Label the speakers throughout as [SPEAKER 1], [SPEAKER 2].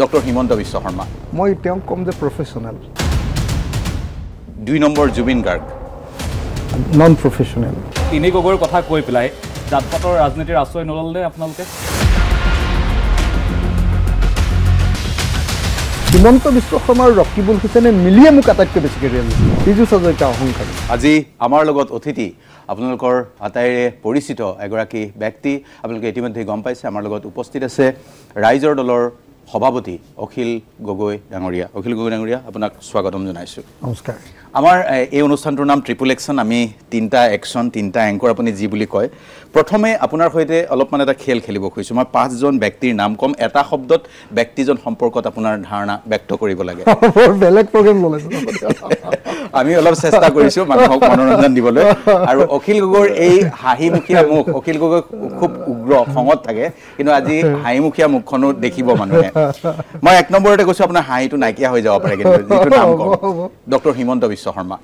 [SPEAKER 1] doctor Himanta Biswa Sharma
[SPEAKER 2] মই তেওঁক ক'ম যে প্ৰফেচনেল
[SPEAKER 1] দুই
[SPEAKER 3] number Zubeen Garg
[SPEAKER 2] non professional
[SPEAKER 3] তিনি গগৈৰ কথা কৈ পেলাই জাত পাতৰ ৰাজনীতিৰ আশ্ৰয় নল'লনে আপোনালোকে
[SPEAKER 2] হিমন্ত বিশ্ব শৰ্মাৰ ৰকিবুল হুছেনে মিলিয়ে মোক আটাইতকৈ বেছিকৈ ৰিয়েলিটি পিজু হাজৰিকা অহংকাৰী
[SPEAKER 1] আজি আমাৰ লগত অতিথি আপোনালোকৰ আটাইৰে পৰিচিত এগৰাকী ব্যক্তি আপোনালোকে ইতিমধ্যে গম পাইছে আমাৰ লগত উপস্থিত আছে ৰাইজৰ দলৰ সভাপতি অখিল গগৈ ডাঙৰীয়া অখিল গগৈ ডাঙৰীয়া আপোনাক স্বাগতম জনাইছোঁ নমস্কাৰ আমাৰ এই অনুষ্ঠানটোৰ নাম ট্ৰিপুল একশ্যন আমি তিনিটা একশ্যন তিনিটা এংকৰ আপুনি যি বুলি কয় প্ৰথমে আপোনাৰ সৈতে অলপমান এটা খেল খেলিব খুজিছোঁ মই পাঁচজন ব্যক্তিৰ নাম ক'ম এটা শব্দত ব্যক্তিজন সম্পৰ্কত আপোনাৰ ধাৰণা ব্যক্ত কৰিব লাগে আমি অলপ চেষ্টা কৰিছোঁ মানুহক মনোৰঞ্জন দিবলৈ আৰু অখিল গগৈৰ এই হাঁহিমুখীয়া মুখ অখিল গগৈ খুব উগ্ৰ খঙত থাকে কিন্তু আজি হাঁহিমুখীয়া মুখখনো দেখিব মানুহে মই এক নম্বৰতে কৈছোঁ আপোনাৰ হাঁহিটো নাইকিয়া হৈ যাব পাৰে কিন্তু ডক্টৰ হিমন্ত বিশ্ব বিশ্ব শৰ্মা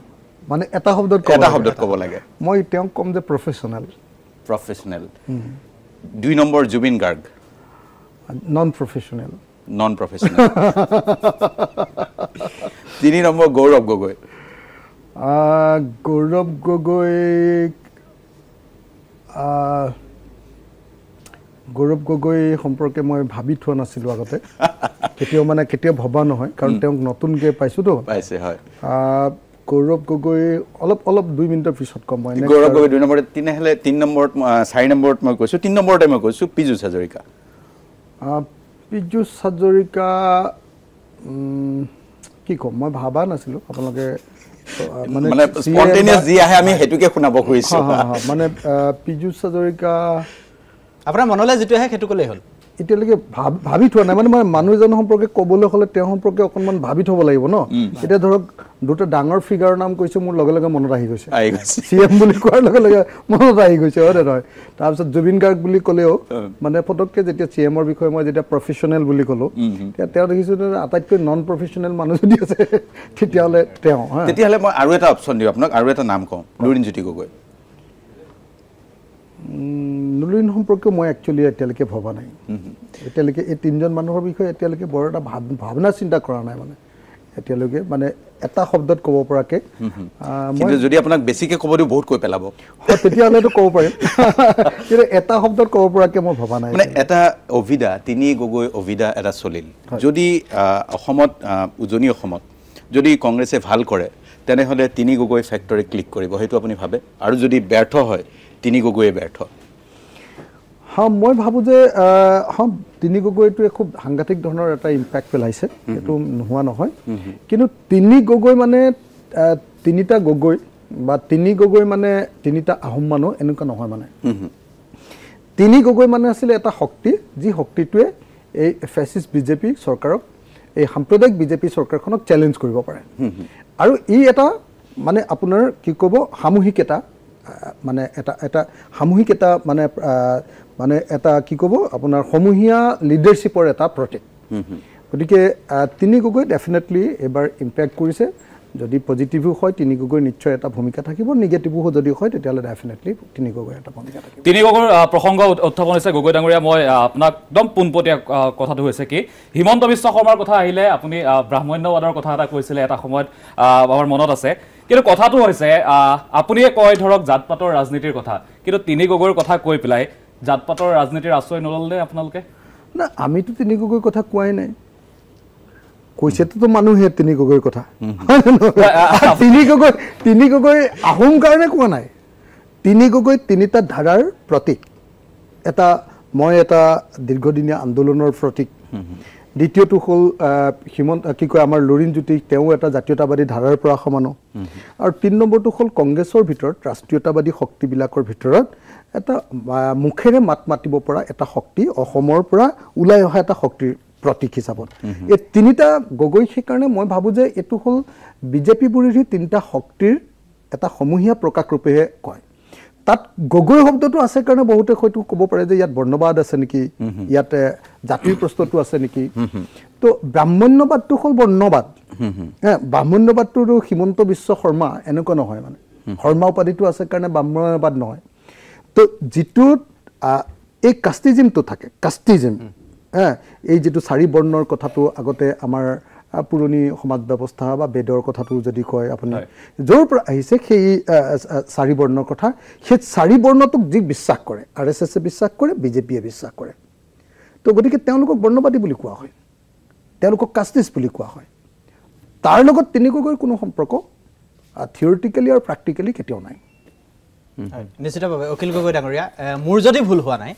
[SPEAKER 2] মানে এটা শব্দত এটা শব্দত ক'ব লাগে মই তেওঁক ক'ম যে প্ৰফেচনেল
[SPEAKER 1] প্ৰফেচনেল দুই number Zubeen Garg
[SPEAKER 2] non professional
[SPEAKER 1] non professional তিনি নম্বৰ গৌৰৱ গগৈ
[SPEAKER 2] গৌৰৱ গগৈক গৌৰৱ গগৈ সম্পৰ্কে মই ভাবি থোৱা নাছিলোঁ আগতে কেতিয়াও মানে কেতিয়াও ভবা নহয় কাৰণ তেওঁক নতুনকৈ পাইছোঁতো পাইছে হয় গৌৰৱ গগৈ অলপ অলপ দুই মিনিটৰ পিছত কম মই গৌৰৱ গগৈ দুই
[SPEAKER 1] নম্বৰত তিনি হ'লে তিনি নম্বৰত চাৰি নম্বৰত মই কৈছোঁ তিনি নম্বৰতে মই কৈছোঁ পীযুষ হাজৰিকা
[SPEAKER 2] পীযুষ হাজৰিকা কি ক'ম মই ভবা নাছিলোঁ আপোনালোকে মানে পীযুষ হাজৰিকা
[SPEAKER 4] আপোনাৰ মনলৈ যিটো আহে সেইটো ক'লেই হ'ল
[SPEAKER 2] এতিয়ালৈকে ভাবি থোৱা নাই মানে মই মানুহজন সম্পৰ্কে ক'বলৈ হ'লে তেওঁ সম্পৰ্কে অকণমান ভাবি থ'ব লাগিব ন এতিয়া ধৰক দুটা ডাঙৰ ফিগাৰৰ নাম কৈছোঁ মোৰ লগে লগে মনত আহি গৈছে চি এম বুলি কোৱাৰ লগে লগে মনত আহি গৈছে হয় নহয় তাৰপিছত জুবিন গাৰ্গ বুলি ক'লেও মানে ফটককৈ যেতিয়া চি এমৰ বিষয়ে মই যেতিয়া প্ৰফেচনেল বুলি কলো তেতিয়া তেওঁ দেখিছো আটাইতকৈ নন প্ৰফেচনেল মানুহ যদি আছে তেতিয়াহ'লে তেওঁ তেতিয়াহ'লে
[SPEAKER 1] মই আৰু এটা অপশ্যন দিওঁ আপোনাক আৰু এটা নাম কওঁ লুৰিণ জ্যোতি গগৈ
[SPEAKER 2] নলিন সম্পৰ্কে মই একচুৱেলি এতিয়ালৈকে ভবা নাই এতিয়ালৈকে এই তিনিজন মানুহৰ বিষয়ে এতিয়ালৈকে বৰ এটা ভাৱ ভাৱনা চিন্তা কৰা নাই মানে এতিয়ালৈকে মানে এটা শব্দত ক'ব পৰাকৈ যদি
[SPEAKER 1] আপোনাক বেছিকৈ ক'ব দিওঁ বহুত কৈ পেলাব
[SPEAKER 2] তেতিয়াহ'লেতো ক'ব পাৰিম কিন্তু এটা শব্দত ক'ব পৰাকৈ মই ভবা নাই মানে
[SPEAKER 1] এটা অভিদা তিনি গগৈ অভিদা এটা চলিল যদি অসমত উজনি অসমত যদি কংগ্ৰেছে ভাল কৰে তেনেহ'লে তিনি গগৈ ফেক্টৰী ক্লিক কৰিব সেইটো আপুনি ভাবে আৰু যদি ব্যৰ্থ হয় তিনি গগৈয়ে ব্যৰ্থ
[SPEAKER 2] হা মই ভাবোঁ যে হা তিনি গগৈটোৱে খুব সাংঘাতিক ধৰণৰ এটা ইম্পেক্ট পেলাইছে সেইটো নোহোৱা নহয় কিন্তু তিনি গগৈ মানে তিনিটা গগৈ বা তিনি গগৈ মানে তিনিটা আহোম মানুহ এনেকুৱা নহয় মানে তিনি গগৈ মানে আছিলে এটা শক্তি যি শক্তিটোৱে এই ফেচিষ্ট বিজেপি চৰকাৰক এই সাম্প্ৰদায়িক বিজেপি চৰকাৰখনক চেলেঞ্জ কৰিব পাৰে আৰু ই এটা মানে আপোনাৰ কি ক'ব সামূহিক এটা মানে এটা এটা সামূহিক এটা মানে মানে এটা কি ক'ব আপোনাৰ সমূহীয়া লিডাৰশ্বিপৰ এটা প্ৰতীক গতিকে তিনি গগৈ ডেফিনেটলি এইবাৰ ইম্পেক্ট কৰিছে যদি পজিটিভো হয় তিনি গগৈৰ নিশ্চয় এটা ভূমিকা থাকিব নিগেটিভো যদি হয় তেতিয়াহ'লে ডেফিনেটলি তিনি গগৈ এটা ভূমিকা
[SPEAKER 3] থাকিব তিনি গগৈৰ প্ৰসংগ উত্থাপন হৈছে গগৈ ডাঙৰীয়া মই আপোনাক একদম পোনপটীয়া কথাটো হৈছে কি হিমন্ত বিশ্ব শৰ্মাৰ কথা আহিলে আপুনি ব্ৰাহ্মণ্যবাদৰ কথা এটা কৈছিলে এটা সময়ত আমাৰ মনত আছে কিন্তু কথাটো হৈছে আপুনিয়ে কয় ধৰক জাত পাতৰ ৰাজনীতিৰ কথা কিন্তু তিনি গগৈৰ কথা কৈ পেলাই জাত পাতৰ ৰাজনীতিৰ আশ্ৰয় নল'লনে আপোনালোকে না
[SPEAKER 2] আমিতো তিনি গগৈৰ কথা কোৱাই নাই কৈছেতোতো মানুহে তিনি গগৈৰ কথা তিনি গগৈ তিনি গগৈ আহোম কাৰণে কোৱা নাই তিনি গগৈ তিনিটা ধাৰাৰ প্ৰতীক এটা মই এটা দীৰ্ঘদিনীয়া আন্দোলনৰ প্ৰতীক দ্বিতীয়টো হ'ল হিমন্ত কি কয় আমাৰ লুৰিণ জ্যোতি তেওঁ এটা জাতীয়তাবাদী ধাৰাৰ পৰা সমানো আৰু তিনি নম্বৰটো হ'ল কংগ্ৰেছৰ ভিতৰত ৰাষ্ট্ৰীয়তাবাদী শক্তিবিলাকৰ ভিতৰত এটা মুখেৰে মাত মাতিব পৰা এটা শক্তি অসমৰ পৰা ওলাই অহা এটা শক্তিৰ প্ৰতীক হিচাপত এই তিনিটা গগৈ সেইকাৰণে মই ভাবোঁ যে এইটো হ'ল বিজেপি বিৰোধী তিনিটা শক্তিৰ এটা সমূহীয়া প্ৰকাশ ৰূপেহে কয় তাত গগৈ শব্দটো আছে কাৰণে বহুতে হয়তো ক'ব পাৰে যে ইয়াত বৰ্ণবাদ আছে নেকি ইয়াতে জাতিৰ প্ৰশ্নটো আছে নেকি তো ব্ৰাহ্মণ্যবাদটো হ'ল বৰ্ণবাদ ব্ৰাহ্মণ্যবাদটোতো হিমন্ত বিশ্ব শৰ্মা এনেকুৱা নহয় মানে শৰ্মা উপাধিটো আছে কাৰণে ব্ৰাহ্মণ্যবাদ নহয় তো যিটোত এই কাষ্টিজিমটো থাকে কাষ্টিজিম এই যিটো চাৰি বৰ্ণৰ কথাটো আগতে আমাৰ পুৰণি সমাজ ব্যৱস্থা বা বেদৰ কথাটো যদি কয় আপুনি য'ৰ পৰা আহিছে সেই চাৰি বৰ্ণৰ কথা সেই চাৰি বৰ্ণটোক যি বিশ্বাস কৰে আৰ এছ এছে বিশ্বাস কৰে বিজেপিয়ে বিশ্বাস কৰে তো গতিকে তেওঁলোকক বৰ্ণবাদী বুলি কোৱা হয় তেওঁলোকক কাষ্টিষ্ট বুলি কোৱা হয় তাৰ লগত তেনেকুৱাকৈ কোনো সম্পৰ্ক থিয়ৰিটিকেলি আৰু প্ৰেক্টিকেলি কেতিয়াও নাই
[SPEAKER 4] নিশ্চিতভাৱে অখিল গগৈ ডাঙৰীয়া মোৰ যদি ভুল হোৱা নাই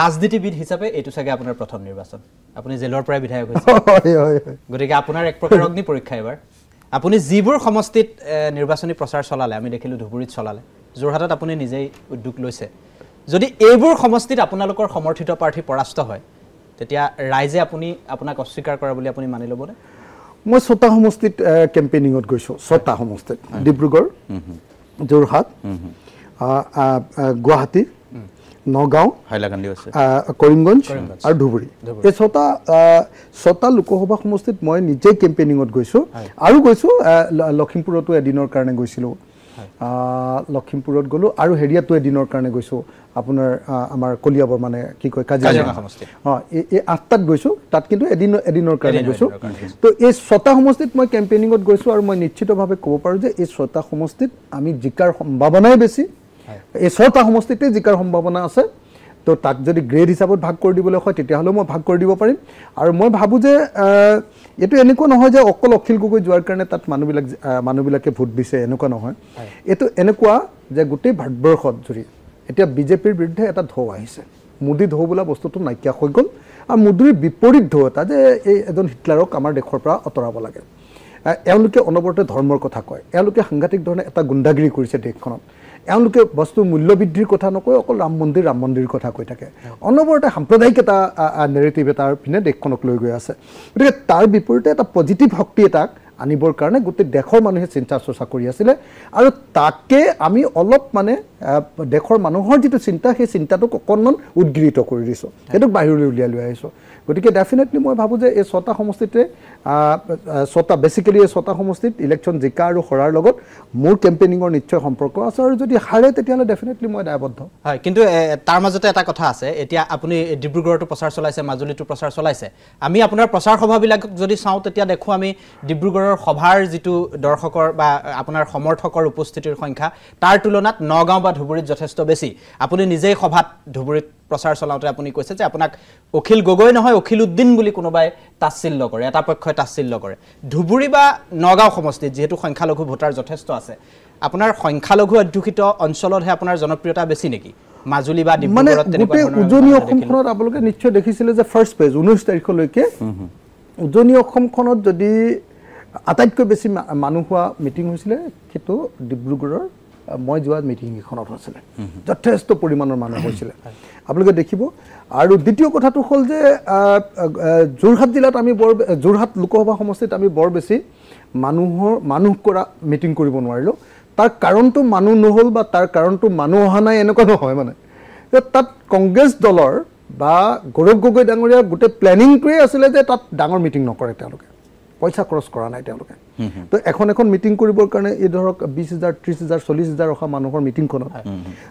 [SPEAKER 4] ৰাজনীতিবিদ হিচাপে এইটো চাগে আপোনাৰ প্ৰথম নিৰ্বাচন আপুনি জেলৰ পৰাই বিধায়ক হৈছে গতিকে আপোনাৰ এক প্ৰকাৰ অগ্নি পৰীক্ষা এইবাৰ আপুনি যিবোৰ সমষ্টিত নিৰ্বাচনী প্ৰচাৰ চলালে আমি দেখিলোঁ ধুবুৰীত চলালে যোৰহাটত আপুনি নিজেই উদ্যোগ লৈছে যদি এইবোৰ সমষ্টিত আপোনালোকৰ সমৰ্থিত প্ৰাৰ্থী পৰাস্ত হয় তেতিয়া ৰাইজে আপুনি আপোনাক অস্বীকাৰ কৰা বুলি আপুনি মানি ল'বনে
[SPEAKER 2] মই ছটা সমষ্টিত কেম্পেইনিঙত গৈছোঁ ছটা সমষ্টিত ডিব্ৰুগড় যোৰহাট গুৱাহাটী নগাঁও কৰিমগঞ্জ আৰু ধুবুৰী এই ছটা ছটা লোকসভা সমষ্টিত মই নিজেই কেম্পেইনিঙত গৈছোঁ আৰু গৈছোঁ লখিমপুৰতো এদিনৰ কাৰণে গৈছিলোঁ লখিমপুৰত গ'লোঁ আৰু হেৰিয়াতো এদিনৰ কাৰণে গৈছোঁ আপোনাৰ আমাৰ কলিয়াবৰ মানে কি কয় কাজিৰঙা অঁ এই আঠটাত গৈছোঁ তাত কিন্তু এদিন এদিনৰ কাৰণে গৈছোঁ তো এই ছটা সমষ্টিত মই কেম্পেইনিঙত গৈছোঁ আৰু মই নিশ্চিতভাৱে ক'ব পাৰোঁ যে এই ছটা সমষ্টিত আমি জিকাৰ সম্ভাৱনাই বেছি এই ছটা সমষ্টিতে জিকাৰ সম্ভাৱনা আছে তো তাক যদি গ্ৰেড হিচাপত ভাগ কৰি দিবলৈ হয় তেতিয়াহ'লেও মই ভাগ কৰি দিব পাৰিম আৰু মই ভাবোঁ যে এইটো এনেকুৱা নহয় যে অকল অখিল গগৈ যোৱাৰ কাৰণে তাত মানুহবিলাক মানুহবিলাকে ভোট দিছে এনেকুৱা নহয় এইটো এনেকুৱা যে গোটেই ভাৰতবৰ্ষত জুৰি এতিয়া বিজেপিৰ বিৰুদ্ধে এটা ঢৌ আহিছে মোদী ঢৌ বোলা বস্তুটো নাইকিয়া হৈ গ'ল আৰু মোদীৰ বিপৰীত ঢৌ এটা যে এই এজন হিটলাৰক আমাৰ দেশৰ পৰা আঁতৰাব লাগে এওঁলোকে অনবৰতে ধৰ্মৰ কথা কয় এওঁলোকে সাংঘাতিক ধৰণে এটা গুণ্ডাগিৰি কৰিছে দেশখনত এওঁলোকে বস্তু মূল্যবৃদ্ধিৰ কথা নকয় অকল ৰাম মন্দিৰ ৰাম মন্দিৰ কথা কৈ থাকে অনবৰতে সাম্প্ৰদায়িক এটা নেৰেটিভ এটাৰ পিনে দেশখনক লৈ গৈ আছে গতিকে তাৰ বিপৰীতে এটা পজিটিভ শক্তি এটাক আনিবৰ কাৰণে গোটেই দেশৰ মানুহে চিন্তা চৰ্চা কৰি আছিলে আৰু তাকে আমি অলপ মানে দেশৰ মানুহৰ যিটো চিন্তা সেই চিন্তাটোক অকণমান উদ্গৃত কৰি দিছোঁ সেইটোক বাহিৰলৈ উলিয়াই লৈ আহিছোঁ গতিকে ডেফিনেটলি মই ভাবোঁ যে এই ছটা সমষ্টিতে ছটা বেচিকেলি এই ছটা সমষ্টিত ইলেকশ্যন জিকা আৰু হৰাৰ লগত মোৰ কেম্পেইনিঙৰ নিশ্চয় সম্পৰ্ক আছে আৰু যদি হাৰে তেতিয়াহ'লে ডেফিনেটলি মই দায়বদ্ধ
[SPEAKER 4] হয় কিন্তু তাৰ মাজতে এটা কথা আছে এতিয়া আপুনি ডিব্ৰুগড়তো প্ৰচাৰ চলাইছে মাজুলীতো প্ৰচাৰ চলাইছে আমি আপোনাৰ প্ৰচাৰ সভাবিলাক যদি চাওঁ তেতিয়া দেখোঁ আমি ডিব্ৰুগড়ৰ সভাৰ যিটো দৰ্শকৰ বা আপোনাৰ সমৰ্থকৰ উপস্থিতিৰ সংখ্যা তাৰ তুলনাত নগাঁও বা ধুবুৰীত যথেষ্ট বেছি আপুনি নিজেই সভাত ধুবুৰীত প্ৰচাৰ চলাওঁতে আপুনি কৈছে যে আপোনাক অখিল গগৈ নহয় অখিল উদ্দিন বুলি কোনোবাই তাচ্ছিল্য নকৰে এটা পক্ষই তাচ্ছিল্য নকৰে ধুবুৰী বা নগাঁও সমষ্টিত যিহেতু সংখ্যালঘু ভোটাৰ যথেষ্ট আছে আপোনাৰ সংখ্যালঘু অধ্যুষিত অঞ্চলতহে আপোনাৰ জনপ্ৰিয়তা বেছি নেকি মাজুলী বা মানে গোটেই উজনি অসমখনত
[SPEAKER 2] আপোনালোকে নিশ্চয় দেখিছিলে যে ফাৰ্ষ্ট পেজ ঊনৈছ তাৰিখলৈকে উজনি অসমখনত যদি আটাইতকৈ বেছি মানুহ হোৱা মিটিং হৈছিলে সেইটো ডিব্ৰুগড়ৰ মই যোৱা মিটিংকেইখনত হৈছিলে যথেষ্ট পৰিমাণৰ মানুহ হৈছিলে আপোনালোকে দেখিব আৰু দ্বিতীয় কথাটো হ'ল যে যোৰহাট জিলাত আমি বৰ যোৰহাট লোকসভা সমষ্টিত আমি বৰ বেছি মানুহৰ মানুহ কৰা মিটিং কৰিব নোৱাৰিলোঁ তাৰ কাৰণটো মানুহ নহ'ল বা তাৰ কাৰণটো মানুহ অহা নাই এনেকুৱা নহয় মানে যে তাত কংগ্ৰেছ দলৰ বা গৌৰৱ গগৈ ডাঙৰীয়াৰ গোটেই প্লেনিংটোৱেই আছিলে যে তাত ডাঙৰ মিটিং নকৰে তেওঁলোকে পইচা খৰচ কৰা নাই তেওঁলোকে তো এখন এখন মিটিং কৰিবৰ কাৰণে এই ধৰক বিছ হাজাৰ ত্ৰিছ হাজাৰ চল্লিছ হাজাৰ অহা মানুহৰ মিটিংখনত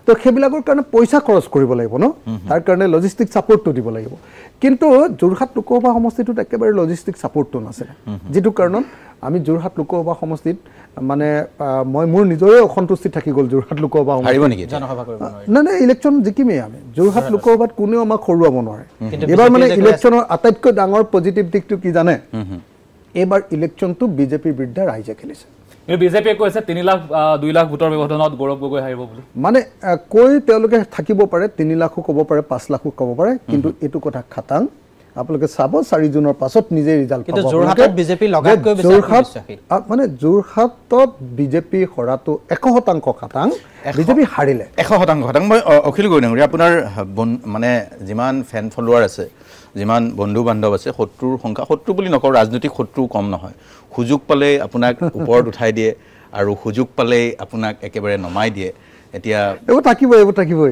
[SPEAKER 2] তো সেইবিলাকৰ কাৰণে পইচা খৰচ কৰিব লাগিব ন তাৰ কাৰণে লজিষ্টিক ছাপৰ্টটো দিব লাগিব কিন্তু যোৰহাট লোকসভা সমষ্টিটোত একেবাৰে লজিষ্টিক ছাপৰ্টটো নাছিলে যিটো কাৰণত আমি যোৰহাট লোকসভা সমষ্টিত মানে মই মোৰ নিজৰে অসন্তুষ্টি থাকি গ'ল যোৰহাট লোকসভা
[SPEAKER 1] নাই
[SPEAKER 2] নাই ইলেকশ্যন জিকিমেই আমি যোৰহাট লোকসভাত কোনেও আমাক সৰুৱাব নোৱাৰে
[SPEAKER 3] এইবাৰ মানে ইলেকশ্যনৰ
[SPEAKER 2] আটাইতকৈ ডাঙৰ পজিটিভ দিশটো কি জানে এইবাৰ ইলেকশ্যনটো বিজেপিৰ বিৰুদ্ধে ৰাইজে খেলিছে
[SPEAKER 3] বিজেপিয়ে কৈছে তিনি লাখ দুই লাখ ভোটৰ ব্যৱধানত গৌৰৱ গগৈ হাৰিব বুলি
[SPEAKER 2] মানে কৈ তেওঁলোকে থাকিব পাৰে তিনি লাখো ক'ব পাৰে পাঁচ লাখো ক'ব পাৰে কিন্তু এইটো কথা খাটাং আপোনালোকে চাব চাৰি জুনৰ পাছত নিজে ৰিজাল্ট মানে যোৰহাটত বিজেপি হৰাটো এশ শতাংশ খাটাং বিজেপি হাৰিলে
[SPEAKER 1] এশ শতাংশ খাটাং মই অখিল গগৈ আপোনাৰ মানে যিমান ফেন ফলোৱাৰ আছে যিমান বন্ধু বান্ধৱ আছে শত্ৰুৰ সংখ্যা শত্ৰু বুলি নকওঁ ৰাজনৈতিক শত্ৰু কম নহয় সুযোগ পালেই আপোনাক ওপৰত উঠাই দিয়ে আৰু সুযোগ পালেই আপোনাক একেবাৰে নমাই দিয়ে এতিয়া
[SPEAKER 2] এইবোৰ থাকিবই এইবোৰ থাকিবই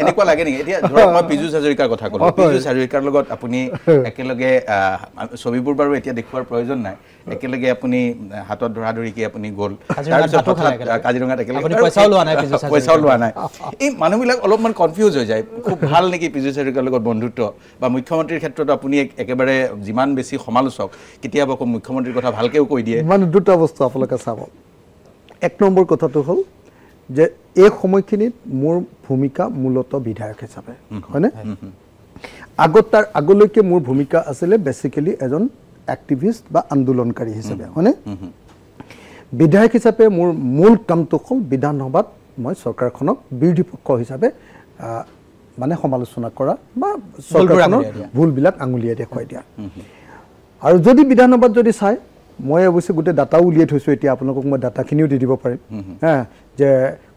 [SPEAKER 1] এনেকুৱা লাগে নেকি এতিয়া ধৰক মই পীযুষ হাজৰিকাৰ কথা ক'লো পীযুষ হাজৰিকাৰ লগত আপুনি একেলগে ছবিবোৰ বাৰু এতিয়া দেখুওৱাৰ প্ৰয়োজন নাই একেলগে আপুনি হাতত ধৰা ধৰি কি আপুনি গ'ল তাৰপিছত কাজিৰঙাত একেলগে পইচাও লোৱা নাই এই মানুহবিলাক অলপমান কনফিউজ হৈ যায় খুব ভাল নেকি পীযুষ হাজৰিকাৰ লগত বন্ধুত্ব বা মুখ্যমন্ত্ৰীৰ ক্ষেত্ৰত আপুনি একেবাৰে যিমান বেছি সমালোচক কেতিয়াবা মুখ্যমন্ত্ৰীৰ কথা ভালকেও কৈ দিয়ে
[SPEAKER 2] মানে দুটা বস্তু আপোনালোকে চাব এক নম্বৰ কথাটো হ'ল যে এই সময়খিনিত মোৰ ভূমিকা মূলতঃ বিধায়ক হিচাপে হয়নে আগত তাৰ আগলৈকে মোৰ ভূমিকা আছিলে বেচিকেলি এজন এক্টিভিষ্ট বা আন্দোলনকাৰী হিচাপে হয়নে বিধায়ক হিচাপে মোৰ মূল কামটো হ'ল বিধানসভাত মই চৰকাৰখনক বিৰোধী পক্ষ হিচাপে মানে সমালোচনা কৰা
[SPEAKER 5] বা চৰকাৰখনৰ
[SPEAKER 2] ভুলবিলাক আঙুলিয়াই দেখুৱাই দিয়া আৰু যদি বিধানসভাত যদি চায় মই অৱশ্যে গোটেই ডাটাও উলিয়াই থৈছোঁ এতিয়া আপোনালোকক মই ডাটাখিনিও দি দিব পাৰিম হা যে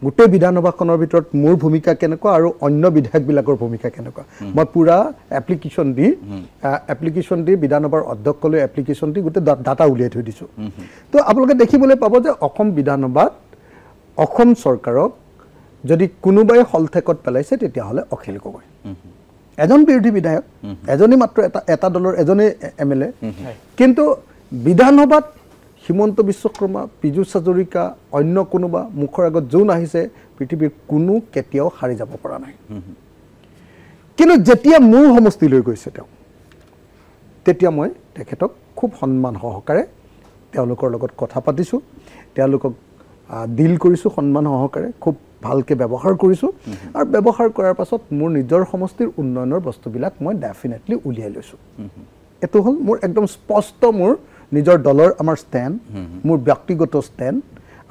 [SPEAKER 2] গোটেই বিধানসভাখনৰ ভিতৰত মোৰ ভূমিকা কেনেকুৱা আৰু অন্য বিধায়কবিলাকৰ ভূমিকা কেনেকুৱা মই পূৰা এপ্লিকেশ্যন দি এপ্লিকেশ্যন দি বিধানসভাৰ অধ্যক্ষলৈ এপ্লিকেশ্যন দি গোটেই ডাটা উলিয়াই থৈ দিছোঁ তো আপোনালোকে দেখিবলৈ পাব যে অসম বিধানসভাত অসম চৰকাৰক যদি কোনোবাই হলঠেকত পেলাইছে তেতিয়াহ'লে অখিল গগৈ এজন বিৰোধী বিধায়ক এজনী মাত্ৰ এটা এটা দলৰ এজনেই এম এল এ কিন্তু বিধানসভাত হিমন্ত বিশ্বকৰ্মা পীযুষ হাজৰিকা অন্য কোনোবা মুখৰ আগত যোন আহিছে পৃথিৱীৰ কোনো কেতিয়াও সাৰি যাব পৰা নাই কিন্তু যেতিয়া মোৰ সমষ্টিলৈ গৈছে তেওঁ তেতিয়া মই তেখেতক খুব সন্মান সহকাৰে তেওঁলোকৰ লগত কথা পাতিছোঁ তেওঁলোকক ডিল কৰিছোঁ সন্মান সহকাৰে খুব ভালকৈ ব্যৱহাৰ কৰিছোঁ আৰু ব্যৱহাৰ কৰাৰ পাছত মোৰ নিজৰ সমষ্টিৰ উন্নয়নৰ বস্তুবিলাক মই ডেফিনেটলি উলিয়াই লৈছোঁ এইটো হ'ল মোৰ একদম স্পষ্ট মোৰ নিজৰ দলৰ আমাৰ ষ্টেণ্ড মোৰ ব্যক্তিগত ষ্টেণ্ড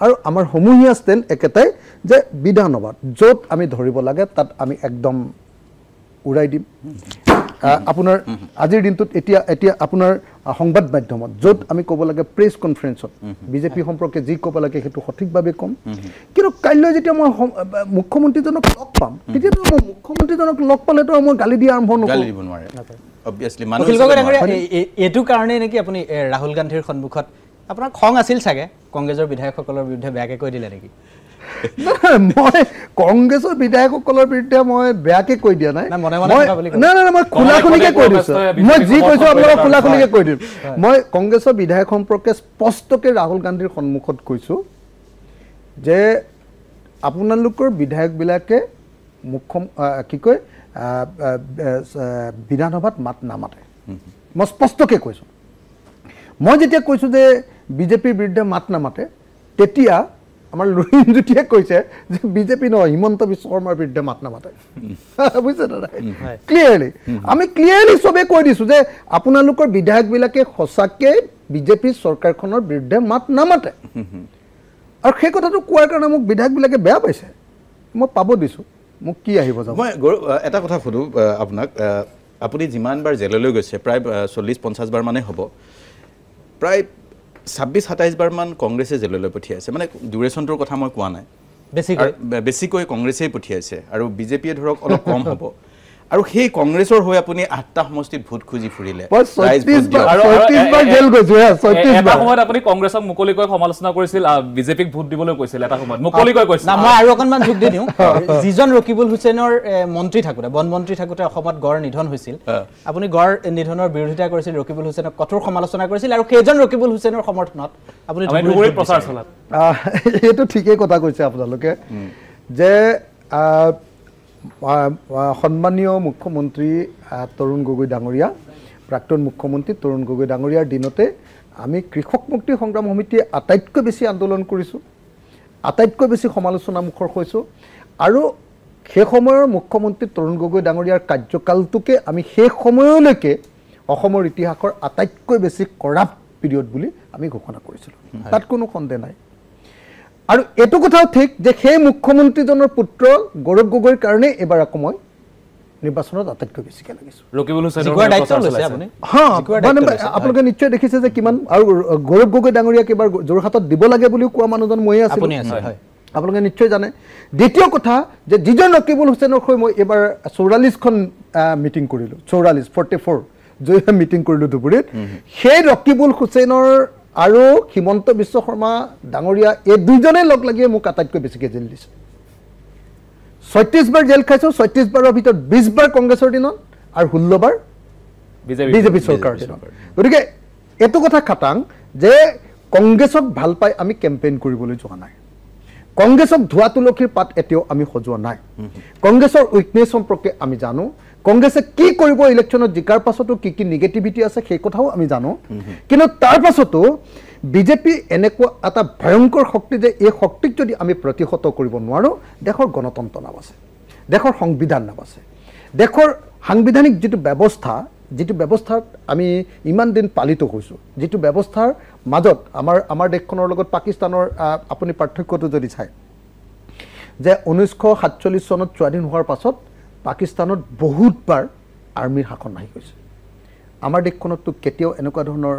[SPEAKER 2] আৰু আমাৰ সমূহীয়া ষ্টেণ্ড একেটাই যে বিধানসভাত য'ত আমি ধৰিব লাগে তাত আমি একদম উৰাই দিম আপোনাৰ আজিৰ দিনটোত এতিয়া এতিয়া আপোনাৰ সংবাদ মাধ্যমত য'ত আমি ক'ব লাগে প্ৰেছ কনফাৰেঞ্চত বিজেপি সম্পৰ্কে যি ক'ব লাগে সেইটো সঠিকভাৱে ক'ম কিন্তু কাইলৈ যেতিয়া মই মুখ্যমন্ত্ৰীজনক লগ পাম তেতিয়াতো মই মুখ্যমন্ত্ৰীজনক লগ পালেতো মই গালি দিয়া আৰম্ভ নকৰোঁ
[SPEAKER 4] অবভিয়াছলি মানুহ এইটো কাৰণে নেকি আপুনি ৰাহুল গান্ধীৰ আপোনাৰ খং আছিল চাগে কংগ্ৰেছৰ বিধায়কসকলৰ
[SPEAKER 2] কংগ্ৰেছৰ বিধায়কসকলৰ মই কংগ্ৰেছৰ বিধায়ক সম্পৰ্কে স্পষ্টকে ৰাহুল গান্ধীৰ সন্মুখত কৈছো যে আপোনালোকৰ বিধায়কবিলাকে মুখ্যম কি কয় বিধানসভাত মাত নামাতে মই স্পষ্টকৈ কৈছোঁ মই যেতিয়া কৈছোঁ যে বিজেপিৰ বিৰুদ্ধে মাত নামাতে তেতিয়া আমাৰ লুহিণ জ্যোতিয়ে কৈছে যে বিজেপি নহয় হিমন্ত বিশ্ব শৰ্মাৰ বিৰুদ্ধে মাত নামাতে বুজিছে দাদা ক্লিয়াৰলি আমি ক্লিয়াৰলি চবেই কৈ দিছোঁ যে আপোনালোকৰ বিধায়কবিলাকে সঁচাকৈ বিজেপি চৰকাৰখনৰ বিৰুদ্ধে মাত নামাতে আৰু সেই কথাটো কোৱাৰ কাৰণে মোক বিধায়কবিলাকে বেয়া পাইছে মই পাব দিছোঁ মোক কি আহিব যাব
[SPEAKER 1] মই এটা কথা সোধো আপোনাক আপুনি যিমানবাৰ জেললৈ গৈছে প্ৰায় চল্লিছ পঞ্চাছবাৰ মানে হ'ব প্ৰায় ছাব্বিছ সাতাইছ সাতাইছবাৰমান কংগ্ৰেছে জেললৈ পঠিয়াইছে মানে দূৰেশ্যনটোৰ কথা মই কোৱা নাই বেছিকৈ বেছিকৈ কংগ্ৰেছেই পঠিয়াইছে আৰু বিজেপিয়ে
[SPEAKER 3] ধৰক অলপ কম হ'ব আৰু সেই কংগ্ৰেছৰ হৈ আপুনি আঠটা সমষ্টিত ভোট খুজি ফুৰিলে আপুনি কংগ্ৰেছক মুকলিকৈ সমালোচনা কৰিছিল বিজেপিক ভোট দিবলৈ কৈছিল এটা সময়ত মুকলিকৈ কৈছিল মই আৰু
[SPEAKER 4] অকণমান যোগ দি দিওঁ যিজন ৰকিবুল হুছেইনৰ মন্ত্ৰী থাকোঁতে বনমন্ত্ৰী থাকোঁতে অসমত গড় নিধন হৈছিল আপুনি গড় নিধনৰ বিৰোধিতা কৰিছিল ৰকিবুল হুছেইনক কঠোৰ সমালোচনা কৰিছিল আৰু সেইজন ৰকিবুল হুছেইনৰ সমৰ্থনত আপুনি চলাত
[SPEAKER 2] সেইটো ঠিকেই কথা কৈছে আপোনালোকে যে সন্মানীয় মুখ্যমন্ত্ৰী তৰুণ গগৈ ডাঙৰীয়া প্ৰাক্তন মুখ্যমন্ত্ৰী তৰুণ গগৈ ডাঙৰীয়াৰ দিনতে আমি কৃষক মুক্তি সংগ্ৰাম সমিতিয়ে আটাইতকৈ বেছি আন্দোলন কৰিছোঁ আটাইতকৈ বেছি সমালোচনামুখৰ হৈছোঁ আৰু সেই সময়ৰ মুখ্যমন্ত্ৰী তৰুণ গগৈ ডাঙৰীয়াৰ কাৰ্যকালটোকে আমি সেই সময়লৈকে অসমৰ ইতিহাসৰ আটাইতকৈ বেছি কৰাপ পিৰিয়ড বুলি আমি ঘোষণা কৰিছিলোঁ তাত কোনো সন্দেহ নাই আৰু এইটো কথাও ঠিক যে সেই মুখ্যমন্ত্ৰীজনৰ পুত্ৰ গৌৰৱ গগৈৰ কাৰণে এইবাৰ আকৌ মই নিৰ্বাচনত আটাইতকৈ বেছিকৈ লাগিছোঁ আপোনালোকে নিশ্চয় দেখিছে যে কিমান আৰু গৌৰৱ গগৈ ডাঙৰীয়াক এইবাৰ যোৰহাটত দিব লাগে বুলিও কোৱা মানুহজন ময়ে আছিল আপোনালোকে নিশ্চয় জানে দ্বিতীয় কথা যে যিজন ৰকিবুল হুছেইনৰ হৈ মই এইবাৰ চৌৰাল্লিছখন মিটিং কৰিলোঁ চৌৰাল্লিছ ফৰ্টি ফ'ৰ যদি মিটিং কৰিলোঁ ধুবুৰীত সেই ৰকিবুল হুছেইনৰ আৰু হিমন্ত বিশ্ব শৰ্মা ডাঙৰীয়া এই দুইজনেই লগ লাগিয়ে মোক আটাইতকৈ বেছিকৈ জেল দিছে ছয়ত্ৰিছ বাৰ জেল খাইছোঁ ছয়ত্ৰিছ বাৰৰ ভিতৰত বিছ বাৰ কংগ্ৰেছৰ দিনত আৰু ষোল্লবাৰ
[SPEAKER 3] বিজেপি চৰকাৰৰ দিনত
[SPEAKER 2] গতিকে এইটো কথা খাটাং যে কংগ্ৰেছক ভাল পাই আমি কেম্পেইন কৰিবলৈ যোৱা নাই কংগ্ৰেছক ধোৱা তুলসীৰ পাত এতিয়াও আমি সজোৱা নাই কংগ্ৰেছৰ উইকনেছ সম্পৰ্কে আমি জানো কংগ্ৰেছে কি কৰিব ইলেকশ্যনত জিকাৰ পাছতো কি কি নিগেটিভিটি আছে সেই কথাও আমি জানো কিন্তু তাৰ পাছতো বিজেপি এনেকুৱা এটা ভয়ংকৰ শক্তি যে এই শক্তিক যদি আমি প্ৰতিহত কৰিব নোৱাৰোঁ দেশৰ গণতন্ত্ৰ নাবাচে দেশৰ সংবিধান নাম আছে দেশৰ সাংবিধানিক যিটো ব্যৱস্থা যিটো ব্যৱস্থাত আমি ইমান দিন পালিত হৈছোঁ যিটো ব্যৱস্থাৰ মাজত আমাৰ আমাৰ দেশখনৰ লগত পাকিস্তানৰ আপুনি পাৰ্থক্যটো যদি চায় যে ঊনৈছশ সাতচল্লিছ চনত স্বাধীন হোৱাৰ পাছত পাকিস্তানত বহুতবাৰ আৰ্মীৰ শাসন আহি গৈছে আমাৰ দেশখনততো কেতিয়াও এনেকুৱা ধৰণৰ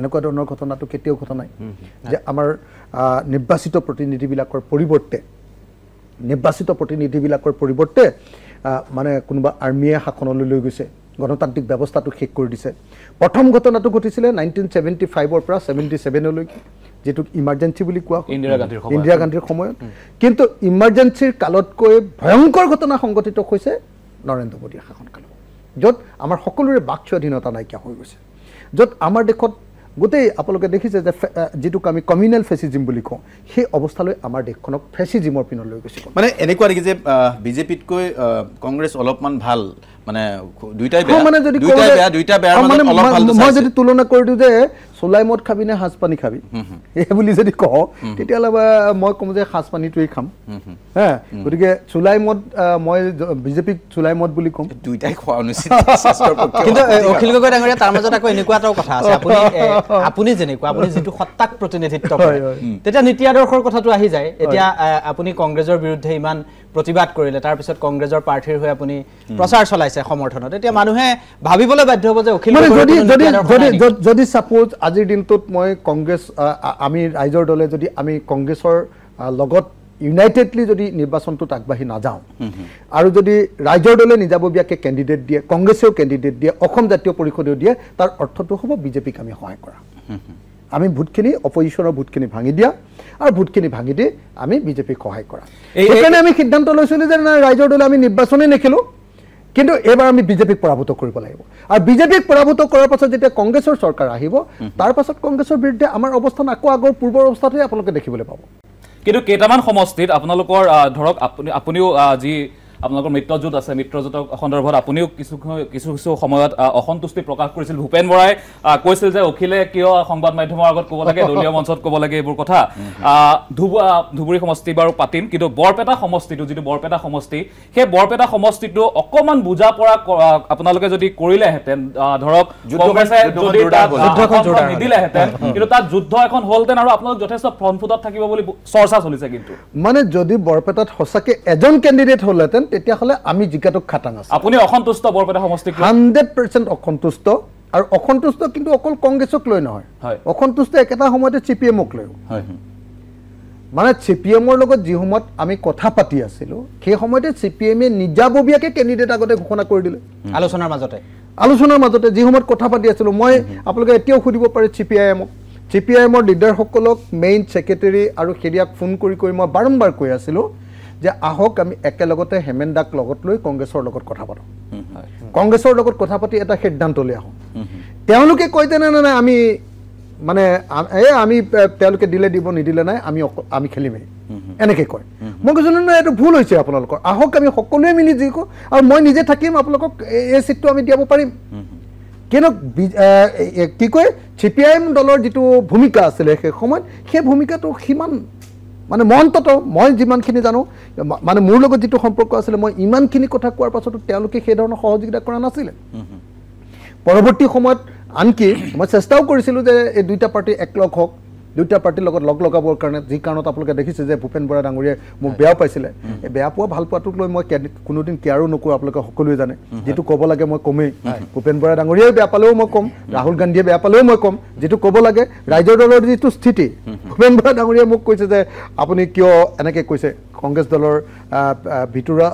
[SPEAKER 2] এনেকুৱা ধৰণৰ ঘটনাটো কেতিয়াও ঘটা নাই যে আমাৰ নিৰ্বাচিত প্ৰতিনিধিবিলাকৰ পৰিৱৰ্তে নিৰ্বাচিত প্ৰতিনিধিবিলাকৰ পৰিৱৰ্তে মানে কোনোবা আৰ্মীয়ে শাসনলৈ লৈ গৈছে গণতান্ত্ৰিক ব্যৱস্থাটো শেষ কৰি দিছে প্ৰথম ঘটনাটো ঘটিছিলে নাইনটিন ছেভেণ্টি ফাইভৰ পৰা ছেভেণ্টি ছেভেনলৈকে যেটুক ইমাৰ্জেন্সি বলে কোয়া
[SPEAKER 3] ইন্দিৰা গান্ধীৰ ইন্দিৰা গান্ধীৰ
[SPEAKER 2] কিন্তু ইমাৰ্জেঞ্চিৰ কালত কয়ে ভয়ঙ্কর ঘটনা সংঘটিত হয়েছে নরেন্দ্র মোদী শাসনকাল যত আমার সকলের বাক্স্বাধীনতা নাইকিয়া হয়ে গেছে যত আমার দেশ গোটেই আপোনালোকে দেখিছে যে যেটুক আমি কমিউনেল ফেচিজিম বুলি কওঁ সেই অৱস্থালৈ আমাৰ দেশখনক ফেচিজিমৰ পিনে লৈ গেছে
[SPEAKER 1] মানে এনেকুৱা নেকি যে বিজেপিতকৈ কংগ্ৰেছ অলপমান ভাল মানে দুইটাই মানে যদি
[SPEAKER 2] তুলনা কৰে দিও যে চোলাই মদ খাবি নে সাজ পানী খাবি সেইবুলি যদি কওঁ তেতিয়াহ'লে মই ক'ম যে সাজ পানীটোৱেই খাম হা গতিকে চোলাই মদ মই বিজেপিক চোলাই মদ বুলি ক'ম দুইটাই খোৱা কিন্তু অখিল গগৈ ডাঙৰীয়া তাৰ মাজত আকৌ এনেকুৱা এটাও কথা আছে আপুনি
[SPEAKER 4] আপুনি যেনেকুৱা আপুনি যিটো সত্তাক প্ৰতিনিধিত্ব কৰে তেতিয়া নীতি আদৰ্শৰ কথাটো আহি যায় এতিয়া আপুনি কংগ্ৰেছৰ বিৰুদ্ধে ইমান প্ৰতিবাদ কৰিলে তাৰপিছত কংগ্ৰেছৰ প্ৰাৰ্থীৰ হৈ আপুনি প্ৰচাৰ চলাইছে সমৰ্থনত এতিয়া মানুহে ভাবিবলৈ বাধ্য হ'ব যে
[SPEAKER 2] যদি ছাপোজ আজিৰ দিনটোত মই কংগ্ৰেছ আমি ৰাইজৰ দলে যদি আমি কংগ্ৰেছৰ লগত ইউনাইটেডলি যদি নিৰ্বাচনটোত আগবাঢ়ি নাযাওঁ আৰু যদি ৰাইজৰ দলে নিজাববীয়াকৈ কেণ্ডিডেট দিয়ে কংগ্ৰেছেও কেণ্ডিডেট দিয়ে অসম জাতীয় পৰিষদেও দিয়ে তাৰ অৰ্থটো হ'ব বিজেপিক আমি সহায় কৰা আমি ভোটখিনি অপজিশ্যনৰ ভোটখিনি ভাঙি দিয়া আৰু ভোটখিনি ভাঙি দি আমি বিজেপিক সহায় কৰা সেইকাৰণে আমি সিদ্ধান্ত লৈছিলোঁ যে নাই ৰাইজৰ দলে আমি নিৰ্বাচনেই নেখেলোঁ কিন্তু এইবাৰ আমি বিজেপিক পৰাভূত কৰিব লাগিব আৰু বিজেপিক পৰাভূত কৰাৰ পাছত যেতিয়া কংগ্ৰেছৰ চৰকাৰ আহিব তাৰ পাছত কংগ্ৰেছৰ বিৰুদ্ধে আমাৰ অৱস্থান আকৌ আগৰ পূৰ্বৰ অৱস্থাতে আপোনালোকে দেখিবলৈ
[SPEAKER 3] পাব কিন্তু কেইটামান সমষ্টিত আপোনালোকৰ ধৰক আপুনি আপুনিও যি আপোনালোকৰ মিত্ৰজোঁট আছে মিত্ৰজোঁটৰ সন্দৰ্ভত আপুনিও কিছু কিছু কিছু সময়ত অসন্তুষ্টি প্ৰকাশ কৰিছিল ভূপেন বৰাই কৈছিল যে অখিলে কিয় সংবাদ মাধ্যমৰ আগত ক'ব লাগে দলীয় মঞ্চত ক'ব লাগে এইবোৰ কথা ধুবুৰী সমষ্টি বাৰু পাতিম কিন্তু বৰপেটা সমষ্টিটো যিটো বৰপেটা সমষ্টি সেই বৰপেটা সমষ্টিটো অকণমান বুজা পৰা আপোনালোকে যদি কৰিলেহেঁতেন ধৰক নিদিলেহেঁতেন কিন্তু তাত যুদ্ধ এখন হ'লহেঁতেন আৰু আপোনালোক যথেষ্ট ফ্ৰণ্ট ফুটত থাকিব বুলি চৰ্চা চলিছে কিন্তু
[SPEAKER 2] মানে যদি বৰপেটাত সঁচাকৈ এজন কেণ্ডিডেট হ'লহেঁতেন তেতিয়াহ'লে আমি জিকাটো খাটাং আছে আপুনি অসন্তুষ্ট বৰপেটা সমষ্টিত হাণ্ড্ৰেড পাৰ্চেণ্ট অসন্তুষ্ট আৰু অসন্তুষ্ট কিন্তু অকল কংগ্ৰেছক লৈ নহয় অসন্তুষ্ট একেটা সময়তে চি পি এমক লৈও মানে চি পি এমৰ লগত যি সময়ত আমি কথা পাতি আছিলোঁ সেই সময়তে চি পি এমে নিজাববীয়াকৈ কেণ্ডিডেট আগতে ঘোষণা কৰি দিলে আলোচনাৰ মাজতে আলোচনাৰ মাজতে যি সময়ত কথা পাতি আছিলোঁ মই আপোনালোকে এতিয়াও সুধিব পাৰে চি পি আই এমক চি পি আই এমৰ লিডাৰসকলক মেইন ছেক্ৰেটেৰী আৰু সেৰিয়াক ফোন কৰি কৰি মই বাৰম্বাৰ কৈ আছিলোঁ যে আহক আমি একেলগতে হেমেন দাক লগত লৈ কংগ্ৰেছৰ লগত কথা পাতোঁ কংগ্ৰেছৰ লগত কথা পাতি এটা সিদ্ধান্তলৈ আহোঁ তেওঁলোকে কৈ দিয়ে নে নাই আমি মানে এই আমি তেওঁলোকে দিলে দিব নিদিলে নাই আমি আমি খেলিমেই এনেকৈ কয় মই কৈছোঁ নহয় এইটো ভুল হৈছে আপোনালোকৰ আহক আমি সকলোৱে মিলি যি কওঁ আৰু মই নিজে থাকিম আপোনালোকক এই চিটটো আমি দিয়াব পাৰিম কিয়নো কি কয় চি পি আই এম দলৰ যিটো ভূমিকা আছিলে সেই সময়ত সেই ভূমিকাটো সিমান মানে মই অন্তত মই যিমানখিনি জানো মানে মোৰ লগত যিটো সম্পৰ্ক আছিলে মই ইমানখিনি কথা কোৱাৰ পাছতো তেওঁলোকে সেই ধৰণৰ সহযোগিতা কৰা নাছিলে পৰৱৰ্তী সময়ত আনকি মই চেষ্টাও কৰিছিলোঁ যে এই দুয়োটা পাৰ্টি একলগ হওক দুটা লগত লগ লগাবৰ কাৰণে যি কাৰণত আপোনালোকে দেখিছে যে ভূপেন বৰা ডাঙৰীয়াই মোক বেয়া পাইছিলে বেয়া পোৱা ভাল পাটুক লৈ মই কোনোদিন কেয়াৰো নকৰোঁ আপোনালোকে সকলোৱে জানে যিটো কব লাগে মই কমেই ভূপেন বৰা ডাঙৰীয়াই বেয়া পালেও মই কম ৰাহুল গান্ধীয়ে বেয়া পালেও মই কম যিটো কব লাগে ৰাইজৰ দলৰ যিটো স্থিতি ভূপেন বৰা ডাঙৰীয়াই মোক কৈছে যে আপুনি কিয় এনেকৈ কৈছে কংগ্ৰেছ দলৰ ভিতৰুৱা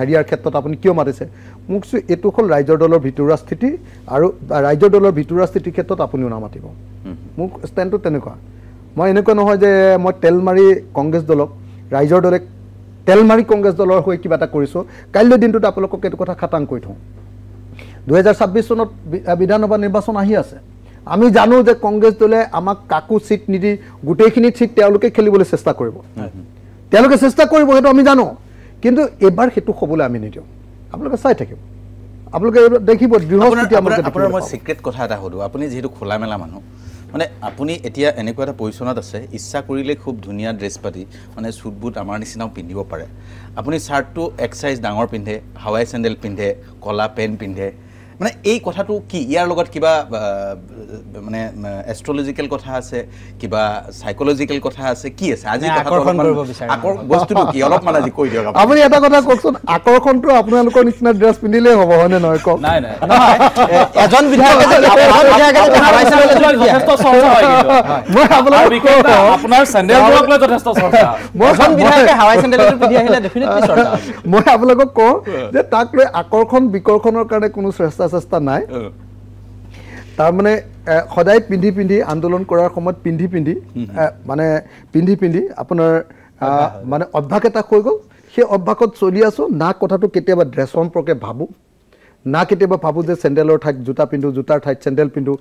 [SPEAKER 2] হেৰিয়াৰ ক্ষেত্ৰত আপুনি কিয় মাতিছে মোক কৈছোঁ এইটো হ'ল ৰাইজৰ দলৰ ভিতৰুৱা স্থিতি আৰু ৰাইজৰ দলৰ ভিতৰুৱা স্থিতিৰ ক্ষেত্ৰত আপুনিও নামাতিব মোক ষ্টেণ্ডটো তেনেকুৱা মই এনেকুৱা নহয় যে মই তেল মাৰি কংগ্ৰেছ দলক ৰাইজৰ দলে তেল মাৰি কংগ্ৰেছ দলৰ হৈ কিবা এটা কৰিছোঁ কাইলৈ দিনটোত আপোনালোকক এইটো কথা খাটাং কৰি থওঁ দুহেজাৰ ছাব্বিছ চনত বিধানসভা নিৰ্বাচন আহি আছে আমি জানো যে কংগ্ৰেছ দলে আমাক কাকো ছিট নিদি গোটেইখিনি ছিট তেওঁলোকে খেলিবলৈ চেষ্টা কৰিব তেওঁলোকে চেষ্টা কৰিব সেইটো আমি জানো কিন্তু এইবাৰ সেইটো হ'বলৈ আমি নিদিওঁ আপোনালোকে চাই থাকিব আপোনালোকে দেখিব আপোনাৰ মই
[SPEAKER 1] চিক্ৰেট কথা এটা সোধোঁ আপুনি যিহেতু খোলা মেলা মানুহ মানে আপুনি এতিয়া এনেকুৱা এটা পজিশ্যনত আছে ইচ্ছা কৰিলে খুব ধুনীয়া ড্ৰেছ পাতি মানে চুট বুট আমাৰ নিচিনাও পিন্ধিব পাৰে আপুনি চাৰ্টটো এক্সাইজ ডাঙৰ পিন্ধে হাৱাই চেণ্ডেল পিন্ধে ক'লা পেণ্ট পিন্ধে মানে এই কথাটো কি ইয়াৰ লগত কিবা মানে এষ্ট্ৰলজিকেল কথা আছে কিবা চাইক'লজিকেল কথা আছে কি আছে আজি বস্তুটো কি অলপমান আজি কৈ দিয়ক আপুনি
[SPEAKER 2] এটা কথা কওকচোন আকৰ্ষণটো আপোনালোকৰ নিচিনা ড্ৰেছ পিন্ধিলেই হ'ব হয়নে নহয় কওক
[SPEAKER 3] এজন বিধায়ক মই
[SPEAKER 2] মই আপোনালোকক কওঁ যে তাক লৈ আকৰ্ষণ বিকৰ্ষণৰ কাৰণে কোনো চেষ্টা সস্তা সস্তা নাই তাৰমানে সদায় পিন্ধি পিন্ধি আন্দোলন কৰাৰ সময়ত পিন্ধি পিন্ধি মানে পিন্ধি পিন্ধি আপোনাৰ মানে অভ্যাস এটা হৈ গ'ল সেই অভ্যাসত চলি আছোঁ না কথাটো কেতিয়াবা ড্ৰেছ সম্পৰ্কে ভাবোঁ না কেতিয়াবা ভাবোঁ যে চেণ্ডেলৰ ঠাইত জোতা পিন্ধো জোতাৰ ঠাইত চেণ্ডেল পিন্ধো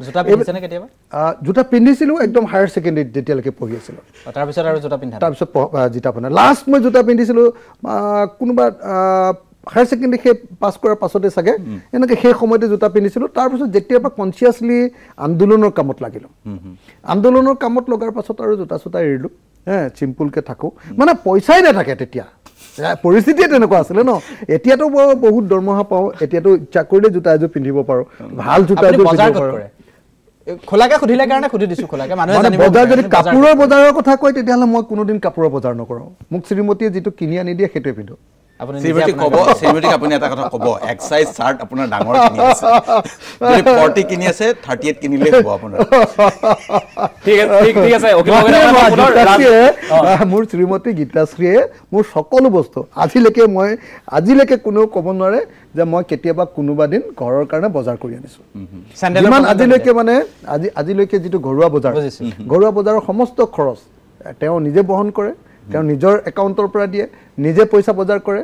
[SPEAKER 2] জোতা পিন্ধিছিলোঁ একদম হায়াৰ ছেকেণ্ডেৰীত যেতিয়ালৈকে পঢ়ি আছিলোঁ
[SPEAKER 4] তাৰপিছত জোতা পিন্ধা
[SPEAKER 2] তাৰপিছত যেতিয়া আপোনাৰ লাষ্ট মই জোতা পিন্ধিছিলোঁ কোনোবা হায়াৰ ছেকেণ্ডেৰী সেই পাছ কৰাৰ পাছতে চাগে এনেকৈ সেই সময়তে জোতা পিন্ধিছিলোঁ তাৰপিছত যেতিয়াৰ পৰা কনচিয়াছলি আন্দোলনৰ কামত লাগিলোঁ আন্দোলনৰ কামত লগাৰ পাছত আৰু জোতা চোতা এৰিলোঁ হে চিম্পুলকৈ থাকোঁ মানে পইচাই নাথাকে তেতিয়া পৰিস্থিতিয়ে তেনেকুৱা আছিলে ন এতিয়াতো মই বহুত দৰমহা পাওঁ এতিয়াতো ইচ্ছা কৰিলে জোতা এযোৰ পিন্ধিব পাৰোঁ ভাল জোতা এযোৰ
[SPEAKER 4] খোলাকে সুধিলে কাপোৰৰ
[SPEAKER 2] বজাৰৰ কথা কয় তেতিয়াহ'লে মই কোনোদিন কাপোৰৰ বজাৰ নকৰোঁ মোক শ্ৰীমতীয়ে যিটো কিনি আনি দিয়ে সেইটোৱে পিন্ধো
[SPEAKER 4] মোৰ শ্ৰীমতী
[SPEAKER 2] গীতাশ্ৰীয়ে মোৰ সকলো বস্তু আজিলৈকে মই আজিলৈকে কোনেও ক'ব নোৱাৰে যে মই কেতিয়াবা কোনোবা দিন ঘৰৰ কাৰণে বজাৰ কৰি আনিছো
[SPEAKER 5] ইমান আজিলৈকে
[SPEAKER 2] মানে আজি আজিলৈকে যিটো ঘৰুৱা বজাৰ ঘৰুৱা বজাৰৰ সমস্ত খৰচ তেওঁ নিজে বহন কৰে তেওঁ নিজৰ একাউণ্টৰ পৰা দিয়ে নিজে পইচা বজাৰ কৰে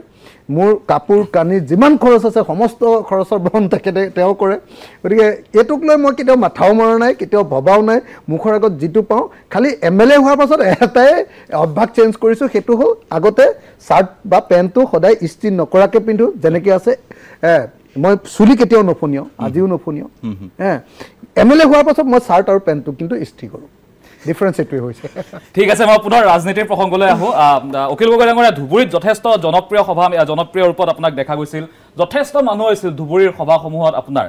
[SPEAKER 2] মোৰ কাপোৰ কানি যিমান খৰচ আছে সমস্ত খৰচৰ বহন তেখেতে তেওঁ কৰে গতিকে এইটোক লৈ মই কেতিয়াও মাথাও মৰা নাই কেতিয়াও ভবাও নাই মুখৰ আগত যিটো পাওঁ খালি এম এল এ হোৱাৰ পাছত এটাই অভ্যাস চেঞ্জ কৰিছোঁ সেইটো হ'ল আগতে চাৰ্ট বা পেণ্টটো সদায় ইস্ত্ৰি নকৰাকৈ পিন্ধোঁ যেনেকৈ আছে মই চুলি কেতিয়াও নুফুনিয় আজিও নুফুনিয় হে এম এল এ হোৱাৰ পাছত মই চাৰ্ট আৰু পেণ্টটো কিন্তু ইস্ত্ৰি কৰোঁ ডিফাৰেঞ্চ এইটোৱে হৈছে
[SPEAKER 3] ঠিক আছে মই পুনৰ ৰাজনীতিৰ প্ৰসংগলৈ আহোঁ অখিল গগৈ ডাঙৰীয়া ধুবুৰীত যথেষ্ট জনপ্ৰিয় সভা জনপ্ৰিয় ৰূপত আপোনাক দেখা গৈছিল যথেষ্ট মানুহ হৈছিল ধুবুৰীৰ সভাসমূহত আপোনাৰ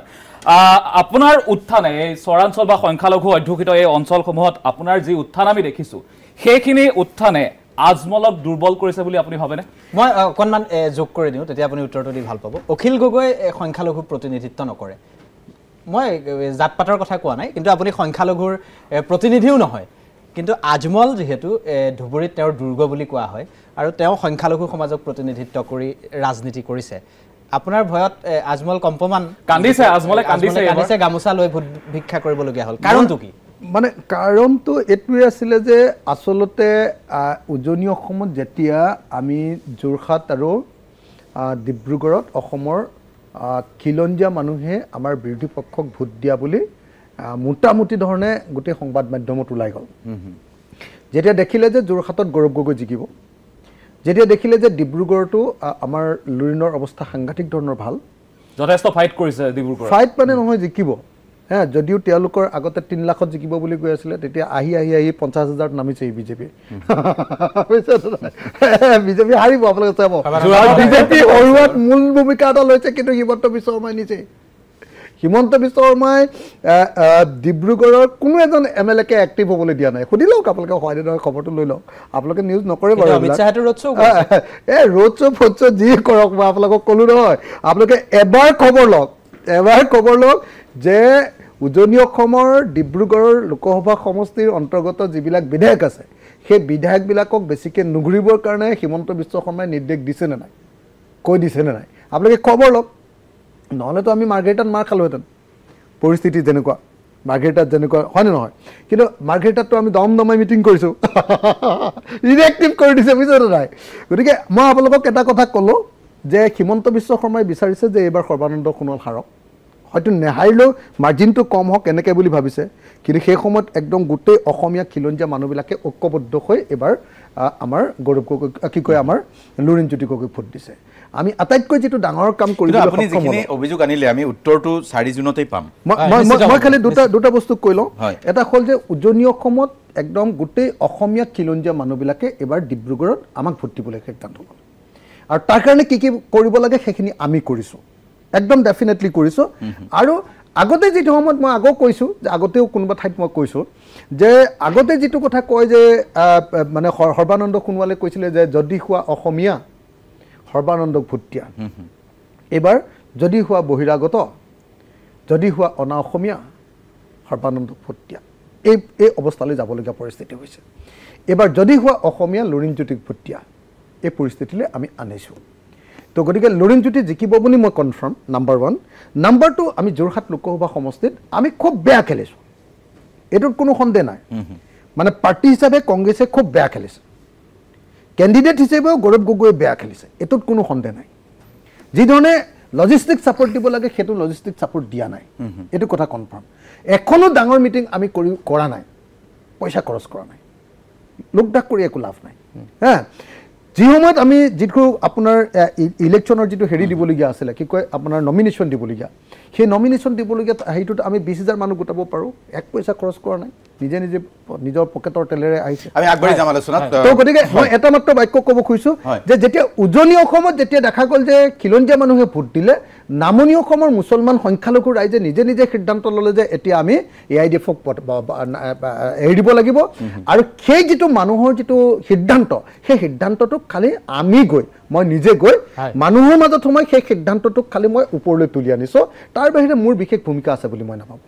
[SPEAKER 3] আপোনাৰ উত্থানে এই চৰাঞ্চল বা সংখ্যালঘু অধ্যুষিত এই অঞ্চলসমূহত আপোনাৰ যি উত্থান আমি দেখিছোঁ সেইখিনি উত্থানে আজমলক দুৰ্বল কৰিছে বুলি আপুনি ভাবেনে মই অকণমান যোগ কৰি দিওঁ তেতিয়া আপুনি
[SPEAKER 4] উত্তৰটো দি ভাল পাব অখিল গগৈ সংখ্যালঘু প্ৰতিনিধিত্ব নকৰে মই জাত পাতৰ কথা কোৱা নাই কিন্তু আপুনি সংখ্যালঘুৰ প্ৰতিনিধিও নহয় কিন্তু আজমল যিহেতু ধুবুৰীত তেওঁৰ দুৰ্গ বুলি কোৱা হয় আৰু তেওঁ সংখ্যালঘু সমাজক প্ৰতিনিধিত্ব কৰি ৰাজনীতি কৰিছে আপোনাৰ ভয়ত আজমল কম্পমান কান্দিছে আজমলে কান্দিছে কান্দিছে গামোচা লৈ ভোট ভিক্ষা কৰিবলগীয়া হ'ল কাৰণটো কি
[SPEAKER 2] মানে কাৰণটো এইটোৱে আছিলে যে আচলতে উজনি অসমত যেতিয়া আমি যোৰহাট আৰু ডিব্ৰুগড়ত অসমৰ খিলঞ্জীয়া মানুহে আমাৰ বিৰোধী পক্ষক ভোট দিয়া বুলি মোটামুটি ধৰণে গোটেই সংবাদ মাধ্যমত ওলাই গ'ল যেতিয়া দেখিলে যে যোৰহাটত গৌৰৱ গগৈ জিকিব যেতিয়া দেখিলে যে ডিব্ৰুগড়তো আমাৰ লুৰিণৰ অৱস্থা সাংঘাতিক ধৰণৰ ভাল
[SPEAKER 3] যথেষ্ট ফাইট কৰিছে ডিব্ৰুগড় ফাইট
[SPEAKER 2] মানে নহয় জিকিব হ্যাঁ যদিও তেওঁলোকৰ আগতে তিনি লাখত জিকিব বুলি কৈ আছিলে তেতিয়া আহি আহি আহি পঞ্চাছ হাজাৰত নামিছে এই বিজেপি বিজেপি হাৰিব আপোনালোকে চাব বিজেপি হৰুৱাত মূল ভূমিকা এটা লৈছে কিন্তু হিমন্ত বিশ্ব শৰ্মাই নিছে হিমন্ত বিশ্ব শৰ্মাই ডিব্ৰুগড়ৰ কোনো এজন এম এল একে এক্টিভ হ'বলৈ দিয়া নাই সুধি লওক আপোনালোকে হোৱাইটেডৰ খবৰটো লৈ লওক আপোনালোকে নিউজ নকৰে বাৰু এই ৰোড শ্ব' ফোড শ্ব' যি কৰক মই আপোনালোকক ক'লো নহয় আপোনালোকে এবাৰ খবৰ লওক এবাৰ খবৰ লওক যে উজনি অসমৰ ডিব্ৰুগড়ৰ লোকসভা সমষ্টিৰ অন্তৰ্গত যিবিলাক বিধায়ক আছে সেই বিধায়কবিলাকক বেছিকৈ নুঘূৰিবৰ কাৰণে হিমন্ত বিশ্ব শৰ্মাই নিৰ্দেশ দিছে নে নাই কৈ দিছে নে নাই আপোনালোকে খবৰ লওক নহ'লেতো আমি মাৰ্ঘেৰিটাত মাৰ খালোহেঁতেন পৰিস্থিতি যেনেকুৱা মাৰ্ঘেৰিটাত যেনেকুৱা হয় নে নহয় কিন্তু মাৰ্ঘেৰিটাততো আমি দম দমাই মিটিং কৰিছোঁ ইনএক্টিভ কৰি দিছে বুজিছে নে নাই গতিকে মই আপোনালোকক এটা কথা ক'লোঁ যে হিমন্ত বিশ্ব শৰ্মাই বিচাৰিছে যে এইবাৰ সৰ্বানন্দ সোণোৱাল সাৰক হয়তো নেহাৰিলেও মাৰ্জিনটো কম হওক এনেকৈ বুলি ভাবিছে কিন্তু সেই সময়ত একদম গোটেই অসমীয়া খিলঞ্জীয়া মানুহবিলাকে ঐক্যবদ্ধ হৈ এইবাৰ আমাৰ গৌৰৱ গগৈ কি কয় আমাৰ লুৰিণজ্যোতি গগৈ ভোট দিছে আমি আটাইতকৈ যিটো ডাঙৰ কাম কৰিম
[SPEAKER 1] উত্তৰটো চাৰি জুনতে পাম মই খালি দুটা
[SPEAKER 2] দুটা বস্তু কৈ লওঁ এটা হ'ল যে উজনি অসমত একদম গোটেই অসমীয়া খিলঞ্জীয়া মানুহবিলাকে এইবাৰ ডিব্ৰুগড়ত আমাক ভোট দিবলৈ সিদ্ধান্ত ল'লে আৰু তাৰ কাৰণে কি কি কৰিব লাগে সেইখিনি আমি কৰিছোঁ একদম ডেফিনেটলি কৰিছোঁ আৰু আগতে যিটো সময়ত মই আগৰ কৈছোঁ যে আগতেও কোনোবা ঠাইত মই কৈছোঁ যে আগতে যিটো কথা কয় যে মানে সৰ্বানন্দ সোণোৱালে কৈছিলে যে যদি হোৱা অসমীয়া সৰ্বানন্দ ভুটীয়া এইবাৰ যদি হোৱা বহিৰাগত যদি হোৱা অনা অসমীয়া সৰ্বানন্দ ভুটীয়া এই এই অৱস্থালৈ যাবলগীয়া পৰিস্থিতি হৈছে এইবাৰ যদি হোৱা অসমীয়া লুৰিণজ্যোতিক ভুটীয়া এই পৰিস্থিতিলৈ আমি আনিছোঁ তো গতিকে লুৰিণ জ্যোতি জিকিব বুলি মই confirm number one number two আমি যোৰহাট লোকসভা সমষ্টিত আমি খুব বেয়া খেলিছোঁ এইটোত কোনো সন্দেহ নাই মানে পাৰ্টি হিচাপে কংগ্ৰেছে খুব বেয়া খেলিছে কেণ্ডিডেট হিচাপেও গৌৰৱ গগৈয়ে বেয়া খেলিছে এইটোত কোনো সন্দেহ নাই যিধৰণে লজিষ্টিক ছাপৰ্ট দিব লাগে সেইটো লজিষ্টিক ছাপৰ্ট দিয়া নাই এইটো কথা কনফাৰ্ম এখনো ডাঙৰ মিটিং আমি কৰি কৰা নাই পইচা খৰচ কৰা নাই লোকডাক কৰি একো লাভ নাই হা যি সময়ত আমি যিটো আপোনাৰ ইলেকশ্যনৰ যিটো হেৰি দিবলগীয়া আছিলে কি কয় আপোনাৰ নমিনেশ্যন দিবলগীয়া সেই নমিনেশ্যন দিবলগীয়া সেইটোত আমি বিছ হাজাৰ মানুহ গোটাব পাৰোঁ এক পইচা খৰচ কৰা নাই নিজে নিজে নিজৰ পকেটৰ তেলেৰে আহিছে ত' গতিকে মই এটা মাত্ৰ বাক্য ক'ব খুজিছোঁ যে যেতিয়া উজনি অসমত যেতিয়া দেখা গ'ল যে খিলঞ্জীয়া মানুহে ভোট দিলে নামনি অসমৰ মুছলমান সংখ্যালঘু ৰাইজে নিজে নিজে সিদ্ধান্ত ল'লে যে এতিয়া আমি এ আই ডি এফক এৰি দিব লাগিব আৰু সেই যিটো মানুহৰ যিটো সিদ্ধান্ত সেই সিদ্ধান্তটোক খালি আমি গৈ মই নিজে গৈ মানুহৰ মাজত সোমাই সেই সিদ্ধান্তটোক খালি মই ওপৰলৈ তুলি আনিছোঁ তাৰ বাহিৰে মোৰ বিশেষ ভূমিকা আছে বুলি মই নাভাবোঁ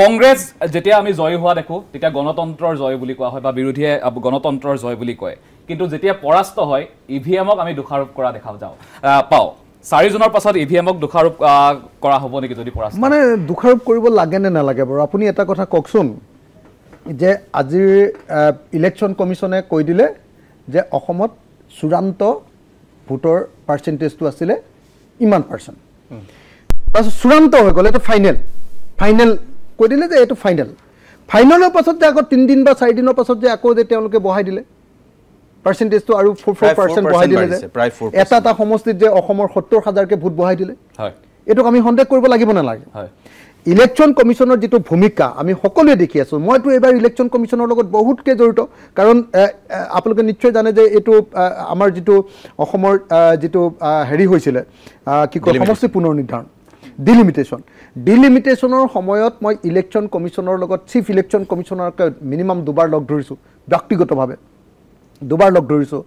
[SPEAKER 3] কংগ্ৰেছ যেতিয়া আমি জয় হোৱা দেখোঁ তেতিয়া গণতন্ত্ৰৰ জয় বুলি কোৱা হয় বা বিৰোধীয়ে গণতন্ত্ৰৰ জয় বুলি কয় কিন্তু যেতিয়া পৰাস্ত হয় ই ভি এমক আমি দোষাৰোপ কৰা দেখা যাওঁ পাওঁ চাৰিজনৰ পাছত ই ভি এমক দোষাৰোপ কৰা হ'ব নেকি যদি পৰা
[SPEAKER 2] মানে দোষাৰোপ কৰিব লাগে নে নালাগে বাৰু আপুনি এটা কথা কওকচোন যে আজিৰ ইলেকশ্যন কমিশ্যনে কৈ দিলে যে অসমত চূড়ান্ত ভোটৰ পাৰ্চেণ্টেজটো আছিলে ইমান পাৰ্চেণ্ট পাছত চূড়ান্ত হৈ গ'ল এইটো ফাইনেল ফাইনেল কৈ দিলে যে এইটো ফাইনেল ফাইনেলৰ পাছত যে আকৌ তিনিদিন বা চাৰিদিনৰ পাছত যে আকৌ যে তেওঁলোকে বঢ়াই দিলে পাৰ্চেণ্টেজটো আৰু ফ'ৰ ফ'ৰ পাৰ্চেণ্ট বঢ়াই দিলে যে এটা এটা সমষ্টিত যে অসমৰ সত্তৰ হাজাৰকৈ ভোট বহাই দিলে এইটোক আমি সন্দেহ কৰিব লাগিব নালাগে ইলেকশ্যন কমিশ্যনৰ যিটো ভূমিকা আমি সকলোৱে দেখি আছোঁ মইতো এইবাৰ ইলেকশ্যন কমিশ্যনৰ লগত বহুতকৈ জড়িত কাৰণ আপোনালোকে নিশ্চয় জানে যে এইটো আমাৰ যিটো অসমৰ যিটো হেৰি হৈছিলে কি কয় সমষ্টি পুনৰ নিৰ্ধাৰণ ডিলিমিটেশ্যন ডিলিমিটেশ্যনৰ সময়ত মই ইলেকশ্যন কমিশ্যনৰ লগত চিফ ইলেকশ্যন কমিশ্যনাৰকে মিনিমাম দুবাৰ লগ ধৰিছোঁ ব্যক্তিগতভাৱে দুবাৰ লগ ধৰিছোঁ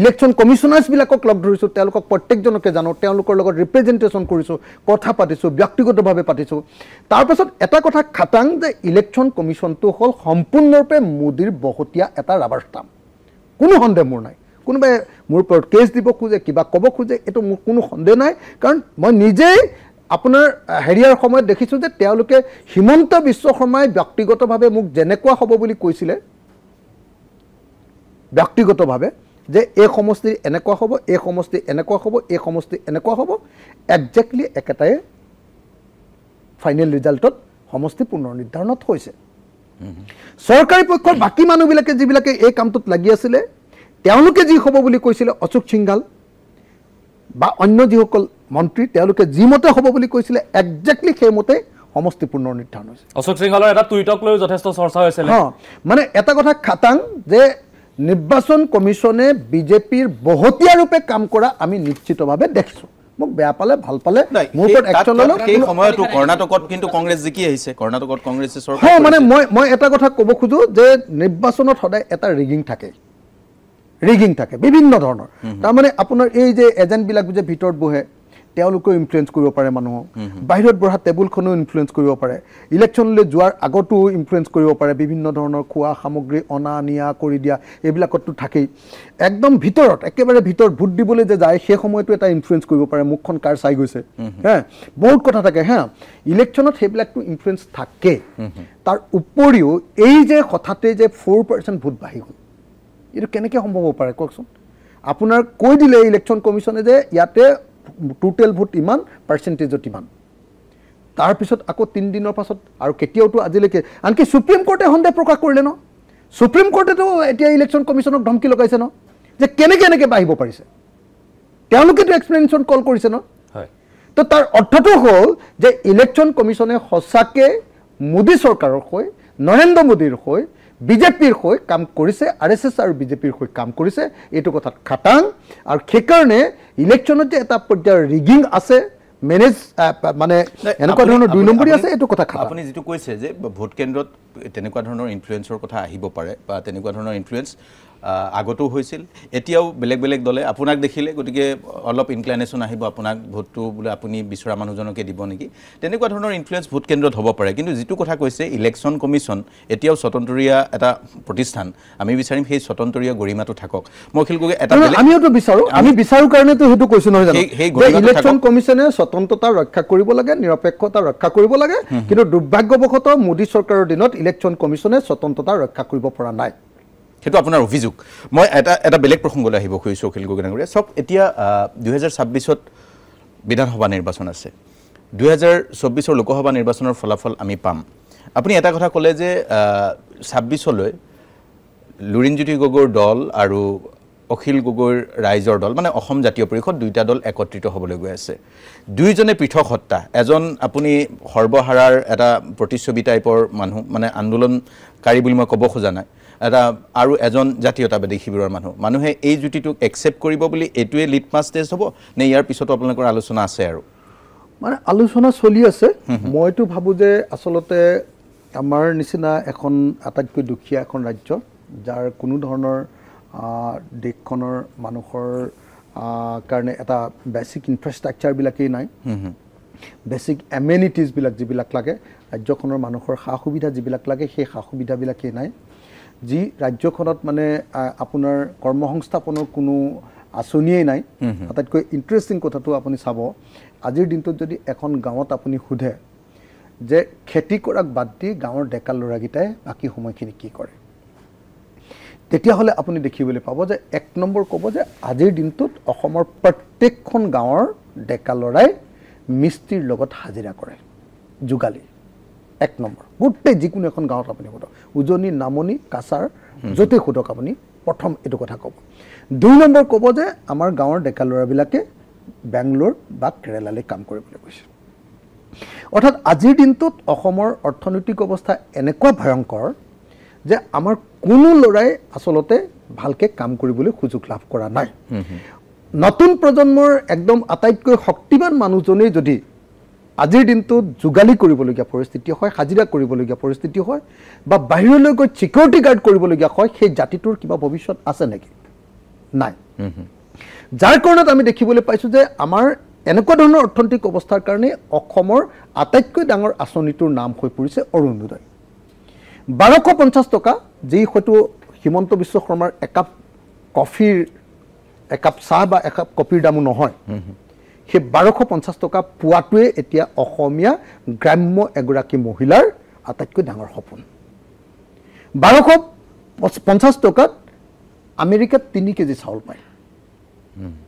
[SPEAKER 2] ইলেকশ্যন কমিশ্যনাৰ্ছবিলাকক লগ ধৰিছোঁ তেওঁলোকক প্ৰত্যেকজনকে জানো তেওঁলোকৰ লগত ৰিপ্ৰেজেণ্টেশ্যন কৰিছোঁ কথা পাতিছোঁ ব্যক্তিগতভাৱে পাতিছোঁ তাৰপাছত এটা কথা খাটাং যে ইলেকশ্যন কমিশ্যনটো হ'ল সম্পূৰ্ণৰূপে মোদীৰ বহতীয়া এটা ৰাবাৰ ষ্টাম কোনো সন্দেহ মোৰ নাই কোনোবাই মোৰ ওপৰত কেছ দিব খোজে কিবা ক'ব খোজে এইটো মোৰ কোনো সন্দেহ নাই কাৰণ মই নিজেই আপোনাৰ হেৰিয়াৰ সময়ত দেখিছোঁ যে তেওঁলোকে হিমন্ত বিশ্ব শৰ্মাই ব্যক্তিগতভাৱে মোক যেনেকুৱা হ'ব বুলি কৈছিলে ব্যক্তিগতভাৱে যে এই সমষ্টি এনেকুৱা হ'ব এই সমষ্টি এনেকুৱা হ'ব এই সমষ্টি এনেকুৱা হ'ব একজেক্টলি একেটাই ফাইনেল ৰিজাল্টত সমষ্টি পুনৰ নিৰ্ধাৰণত হৈছে চৰকাৰী পক্ষৰ বাকী মানুহবিলাকে যিবিলাকে এই কামটোত লাগি আছিলে তেওঁলোকে যি হ'ব বুলি কৈছিলে অশোক সিংগাল বা অন্য যিসকল মন্ত্ৰী তেওঁলোকে মতে হ'ব বুলি কৈছিলে একজেক্টলি সেইমতে সমষ্টি পুনৰ নিৰ্ধাৰণ হৈছে
[SPEAKER 3] অশোক সিংহালৰ এটা টুইটক লৈ যথেষ্ট চৰ্চা হৈছিল অঁ
[SPEAKER 2] মানে এটা কথা খাটাং যে নিৰ্বাচন কমিশ্যনে বিজেপিৰ বহতীয়া ৰূপে কাম কৰা আমি নিশ্চিতভাৱে দেখিছোঁ মোক বেয়া পালে ভাল পালে মানে মই মই এটা কথা ক'ব খোজোঁ যে নিৰ্বাচনত সদায় এটা ৰিগিং থাকে ৰিগিং থাকে বিভিন্ন ধৰণৰ তাৰমানে আপোনাৰ এই যে এজেণ্টবিলাক যে ভিতৰত বহে তেওঁলোকেও ইনফ্লুৱেঞ্চ কৰিব পাৰে মানুহক বাহিৰত বঢ়া টেবুলখনো ইনফ্লুৱেঞ্চ কৰিব পাৰে ইলেকশ্যনলৈ যোৱাৰ আগতো ইনফ্লুৱেঞ্চ কৰিব পাৰে বিভিন্ন ধৰণৰ খোৱা সামগ্ৰী অনা নিয়া কৰি দিয়া এইবিলাকততো থাকেই একদম ভিতৰত একেবাৰে ভিতৰত ভোট দিবলৈ যে যায় সেই সময়তো এটা ইনফ্লুৱেঞ্চ কৰিব পাৰে মুখখন কাৰ চাই গৈছে হে বহুত কথা থাকে হা ইলেকশ্যনত সেইবিলাকতো ইনফ্লুৱেঞ্চ থাকে তাৰ উপৰিও এই যে হঠাতে যে ফ'ৰ পাৰ্চেণ্ট ভোট বাঢ়ি গ'ল এইটো কেনেকৈ সম্ভৱ হ'ব পাৰে কওকচোন আপোনাৰ কৈ দিলে ইলেকশ্যন কমিশ্যনে যে ইয়াতে টোটেল ভোট ইমান পাৰ্চেণ্টেজত ইমান তাৰপিছত আকৌ তিনিদিনৰ পাছত আৰু কেতিয়াওতো আজিলৈকে আনকি চুপ্ৰিম কোৰ্টে সন্দেহ প্ৰকাশ কৰিলে ন চুপ্ৰিম কোৰ্টেতো এতিয়া ইলেকশ্যন কমিশ্যনক ধমকি লগাইছে ন যে কেনেকৈ এনেকৈ বাঢ়িব পাৰিছে তেওঁলোকেতো এক্সপ্লেনেশ্যন কল কৰিছে ন তো তাৰ অৰ্থটো হ'ল যে ইলেকশ্যন কমিশ্যনে সঁচাকৈ মোদী চৰকাৰৰ হৈ নৰেন্দ্ৰ মোদীৰ হৈ বিজেপিৰ হৈ কাম কৰিছে আৰ এছ এছ আৰু বিজেপিৰ হৈ কাম কৰিছে এইটো কথাত খাটাং আৰু সেইকাৰণে ইলেকশ্যনত যে এটা পৰ্যায়ৰ ৰিগিং আছে মেনেজ মানে এনেকুৱা ধৰণৰ দুই নম্বৰী আছে এইটো কথা
[SPEAKER 1] আপুনি যিটো কৈছে যে ভোটকেন্দ্ৰত তেনেকুৱা ধৰণৰ ইনফ্লুৱেঞ্চৰ কথা আহিব পাৰে বা তেনেকুৱা ধৰণৰ ইনফ্লুৱেঞ্চ আগতো হৈছিল এতিয়াও বেলেগ বেলেগ দলে আপোনাক দেখিলে গতিকে অলপ ইনক্লাইনেশ্যন আহিব আপোনাক ভোটটো বোলে আপুনি বিচৰা মানুহজনকে দিব নেকি তেনেকুৱা ধৰণৰ ইনফ্লুৱেঞ্চ ভোট কেন্দ্ৰত হ'ব পাৰে কিন্তু যিটো কথা কৈছে ইলেকশ্যন কমিশ্যন এতিয়াও স্বতন্ত্ৰীয়া এটা প্ৰতিষ্ঠান আমি বিচাৰিম সেই স্বতন্ত্ৰীয় গৰিমাটো থাকক মই শিল গগৈ এটা
[SPEAKER 2] আমিওতো বিচাৰোঁ আমি বিচাৰোঁ কাৰণেতো সেইটো কৈছোঁ নহয় সেই ইলেকশ্যন কমিশ্যনে স্বতন্ত্ৰতা ৰক্ষা কৰিব লাগে নিৰপেক্ষতা ৰক্ষা কৰিব লাগে কিন্তু দুৰ্ভাগ্যবশতঃ মোদী চৰকাৰৰ দিনত ইলেকশ্যন কমিশ্যনে স্বতন্ত্ৰতা ৰক্ষা কৰিব পৰা নাই
[SPEAKER 1] সেইটো আপোনাৰ অভিযোগ মই এটা এটা বেলেগ প্ৰসংগলৈ আহিব খুজিছোঁ অখিল গগৈ ডাঙৰীয়া চাওক এতিয়া দুহেজাৰ ছাব্বিছত বিধানসভা নিৰ্বাচন আছে দুহেজাৰ চৌব্বিছৰ লোকসভা নিৰ্বাচনৰ ফলাফল আমি পাম আপুনি এটা কথা ক'লে যে ছাব্বিছলৈ লুৰিণজ্যোতি গগৈৰ দল আৰু অখিল গগৈৰ ৰাইজৰ দল মানে অসম জাতীয় পৰিষদ দুয়োটা দল একত্ৰিত হ'বলৈ গৈ আছে দুয়োজনে পৃথক সত্তা এজন আপুনি সৰ্বহাৰাৰ এটা প্ৰতিচ্ছবি টাইপৰ মানুহ মানে আন্দোলনকাৰী বুলি মই ক'ব খোজা নাই এটা আৰু এজন জাতীয়তাবাদী শিবিৰৰ মানুহ মানুহে এই জুতিটোক একচেপ্ট কৰিব বুলি এইটোৱে লিটমাছ টেষ্ট হ'ব নে ইয়াৰ পিছতো আপোনালোকৰ আলোচনা আছে আৰু
[SPEAKER 2] মানে আলোচনা চলি আছে মইতো ভাবোঁ যে আচলতে আমাৰ নিচিনা এখন আটাইতকৈ দুখীয়া এখন ৰাজ্য যাৰ কোনো ধৰণৰ দেশখনৰ মানুহৰ কাৰণে এটা বেচিক ইনফ্ৰাষ্ট্ৰাকচাৰবিলাকেই নাই বেচিক এমেনিটিজবিলাক যিবিলাক লাগে ৰাজ্যখনৰ মানুহৰ সা সুবিধা যিবিলাক লাগে সেই সা সুবিধাবিলাকেই নাই যি ৰাজ্যখনত মানে আপোনাৰ কৰ্মসংস্থাপনৰ কোনো আঁচনিয়েই নাই আটাইতকৈ ইণ্টাৰেষ্টিং কথাটো আপুনি চাব আজিৰ দিনটোত যদি এখন গাঁৱত আপুনি সোধে যে খেতি কৰাক বাদ দি গাঁৱৰ ডেকা ল'ৰাকেইটাই বাকী সময়খিনি কি কৰে তেতিয়াহ'লে আপুনি দেখিবলৈ পাব যে এক নম্বৰ ক'ব যে আজিৰ দিনটোত অসমৰ প্ৰত্যেকখন গাঁৱৰ ডেকা ল'ৰাই মিস্ত্ৰীৰ লগত হাজিৰা কৰে যোগালী এক নম্বৰ গোটেই যিকোনো এখন গাঁৱত আপুনি সোধক উজনি নামনি কাছাৰ য'তেই সোধক আপুনি প্ৰথম এইটো কথা ক'ব দুই নম্বৰ ক'ব যে আমাৰ গাঁৱৰ ডেকা ল'ৰাবিলাকে বেংগলোৰ বা কেৰেলালৈ কাম কৰিবলৈ গৈছে অৰ্থাৎ আজিৰ দিনটোত অসমৰ অৰ্থনৈতিক অৱস্থা এনেকুৱা ভয়ংকৰ যে আমাৰ কোনো ল'ৰাই আচলতে ভালকৈ কাম কৰিবলৈ সুযোগ লাভ কৰা নাই নতুন প্ৰজন্মৰ একদম আটাইতকৈ শক্তিমান মানুহজনেই যদি আজিৰ দিনটোত যোগালি কৰিবলগীয়া পৰিস্থিতি হয় হাজিৰা কৰিবলগীয়া পৰিস্থিতি হয় বা বাহিৰলৈ গৈ ছিকিউৰিটি গাৰ্ড কৰিবলগীয়া হয় সেই জাতিটোৰ কিবা ভৱিষ্যত আছে নেকি নাই যাৰ কাৰণত আমি দেখিবলৈ পাইছোঁ যে আমাৰ এনেকুৱা ধৰণৰ অৰ্থনৈতিক অৱস্থাৰ কাৰণে অসমৰ আটাইতকৈ ডাঙৰ আঁচনিটোৰ নাম হৈ পৰিছে অৰুণোদয় বাৰশ পঞ্চাছ টকা যি হয়তো হিমন্ত বিশ্ব শৰ্মাৰ একাপ কফিৰ একাপ চাহ বা একাপ কফিৰ দামো নহয় সেই বাৰশ পঞ্চাছ টকা পোৱাটোৱে এতিয়া অসমীয়া গ্ৰাম্য এগৰাকী মহিলাৰ আটাইতকৈ ডাঙৰ সপোন বাৰশ পঞ্চাছ টকাত আমেৰিকাত তিনি কেজি চাউল পায়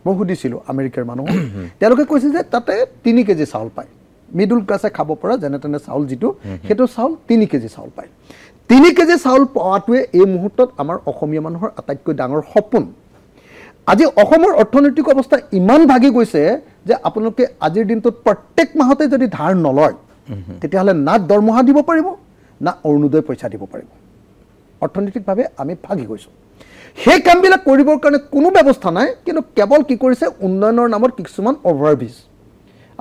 [SPEAKER 2] মই সুধিছিলোঁ আমেৰিকাৰ মানুহ তেওঁলোকে কৈছে যে তাতে তিনি কেজি চাউল পায় মিডল ক্লাছে খাব পৰা যেনে তেনে চাউল যিটো সেইটো চাউল তিনি কেজি চাউল পায় তিনি কেজি চাউল পোৱাটোৱে এই মুহূৰ্তত আমাৰ অসমীয়া মানুহৰ আটাইতকৈ ডাঙৰ সপোন আজি অসমৰ অৰ্থনৈতিক অৱস্থা ইমান ভাগি গৈছে যে আপোনালোকে আজিৰ দিনটোত প্ৰত্যেক মাহতে যদি ধাৰ নলয় তেতিয়াহ'লে না দৰমহা দিব পাৰিব না অৰুণোদয় পইচা দিব পাৰিব অৰ্থনৈতিকভাৱে আমি ভাগি গৈছোঁ সেই কামবিলাক কৰিবৰ কাৰণে কোনো ব্যৱস্থা নাই কিন্তু কেৱল কি কৰিছে উন্নয়নৰ নামত কিছুমান অভাৰ অভাৰব্ৰিজ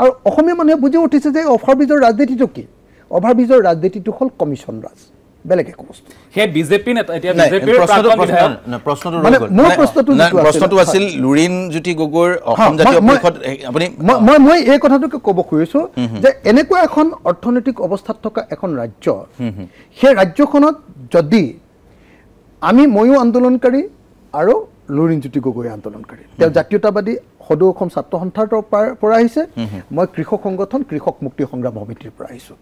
[SPEAKER 2] আৰু অসমীয়া মানুহে বুজি উঠিছে যে অভাৰ অভাৰব্ৰিজৰ ৰাজনীতিটো কি অভাৰ অভাৰব্ৰিজৰ ৰাজনীতিটো হ'ল কমিশ্যন ৰাজ বেলেগ একো বস্তু
[SPEAKER 3] সেই বিজেপিৰ নেতা এতিয়া প্ৰশ্নটো
[SPEAKER 2] প্ৰশ্নটো আছিল
[SPEAKER 1] লুৰিণ জ্যোতি গগৈৰ
[SPEAKER 2] মই এই কথাটোকে ক'ব খুজিছো যে এনেকুৱা এখন অৰ্থনৈতিক অৱস্থাত থকা এখন ৰাজ্য সেই ৰাজ্যখনত যদি আমি ময়ো আন্দোলনকাৰী আৰু লুৰিণ গগৈ আন্দোলনকাৰী তেওঁ জাতীয়তাবাদী সদৌ অসম ছাত্ৰ সন্থাৰ পৰা আহিছে মই কৃষক সংগঠন কৃষক মুক্তি সংগ্ৰাম সমিতিৰ পৰা আহিছোঁ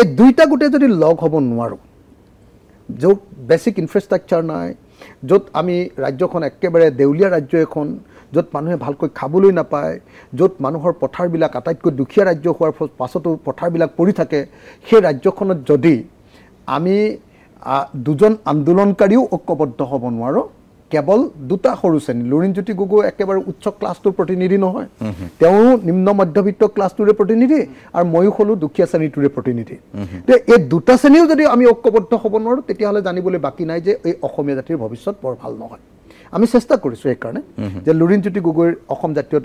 [SPEAKER 2] এই দুয়োটা গোটেই যদি লগ হ'ব নোৱাৰোঁ য'ত বেছিক ইনফ্ৰাষ্ট্ৰাকচাৰ নাই য'ত আমি ৰাজ্যখন একেবাৰে দেউলীয়া ৰাজ্য এখন য'ত মানুহে ভালকৈ খাবলৈ নাপায় য'ত মানুহৰ পথাৰবিলাক আটাইতকৈ দুখীয়া ৰাজ্য হোৱাৰ পাছতো পথাৰবিলাক পৰি থাকে সেই ৰাজ্যখনত যদি আমি দুজন আন্দোলনকাৰীও ঐক্যবদ্ধ হ'ব নোৱাৰোঁ কেৱল দুটা সৰু শ্ৰেণী লুৰিণজ্যোতি গগৈ একেবাৰে উচ্চ ক্লাছটোৰ প্ৰতিনিধি নহয় তেওঁ নিম্ন মধ্যবিত্ত ক্লাছটোৰে প্ৰতিনিধি আৰু ময়ো হ'লোঁ দুখীয়া শ্ৰেণীটোৰে প্ৰতিনিধি
[SPEAKER 5] গতিকে
[SPEAKER 2] এই দুটা শ্ৰেণীও যদি আমি ঐক্যবদ্ধ হ'ব নোৱাৰোঁ তেতিয়াহ'লে জানিবলৈ বাকী নাই যে এই অসমীয়া জাতিৰ ভৱিষ্যত বৰ ভাল নহয় আমি চেষ্টা কৰিছোঁ সেইকাৰণে যে লুৰিণ জ্যোতি গগৈৰ অসম জাতীয়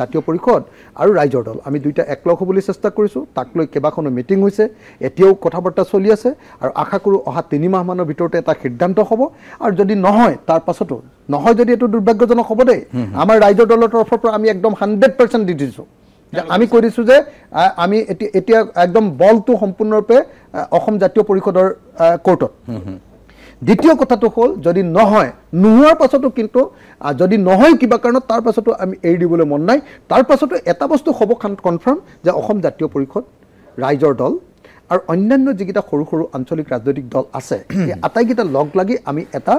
[SPEAKER 2] জাতীয় পৰিষদ আৰু ৰাইজৰ দল আমি দুয়োটা একলগ হ'বলৈ চেষ্টা কৰিছোঁ তাক লৈ কেইবাখনো মিটিং হৈছে এতিয়াও কথা বাৰ্তা চলি আছে আৰু আশা কৰোঁ অহা তিনিমাহমানৰ ভিতৰতে এটা সিদ্ধান্ত হ'ব আৰু যদি নহয় তাৰ পাছতো নহয় যদি এইটো দুৰ্ভাগ্যজনক হ'ব দেই আমাৰ ৰাইজৰ দলৰ তৰফৰ পৰা আমি একদম হাণ্ড্ৰেড পাৰ্চেণ্ট দি দিছোঁ আমি কৈ দিছোঁ যে আমি এতিয়া একদম বলটো সম্পূৰ্ণৰূপে অসম জাতীয় পৰিষদৰ কোৰ্টত দ্বিতীয় কথাটো হ'ল যদি নহয় নোহোৱাৰ পাছতো কিন্তু যদি নহয় কিবা কাৰণত তাৰ পাছতো আমি এৰি দিবলৈ মন নাই তাৰ পাছতো এটা বস্তু হ'ব কনফাৰ্ম যে অসম জাতীয় পৰিষদ ৰাইজৰ দল আৰু অন্যান্য যিকেইটা সৰু সৰু আঞ্চলিক ৰাজনৈতিক দল আছে সেই আটাইকেইটা লগ লাগি আমি এটা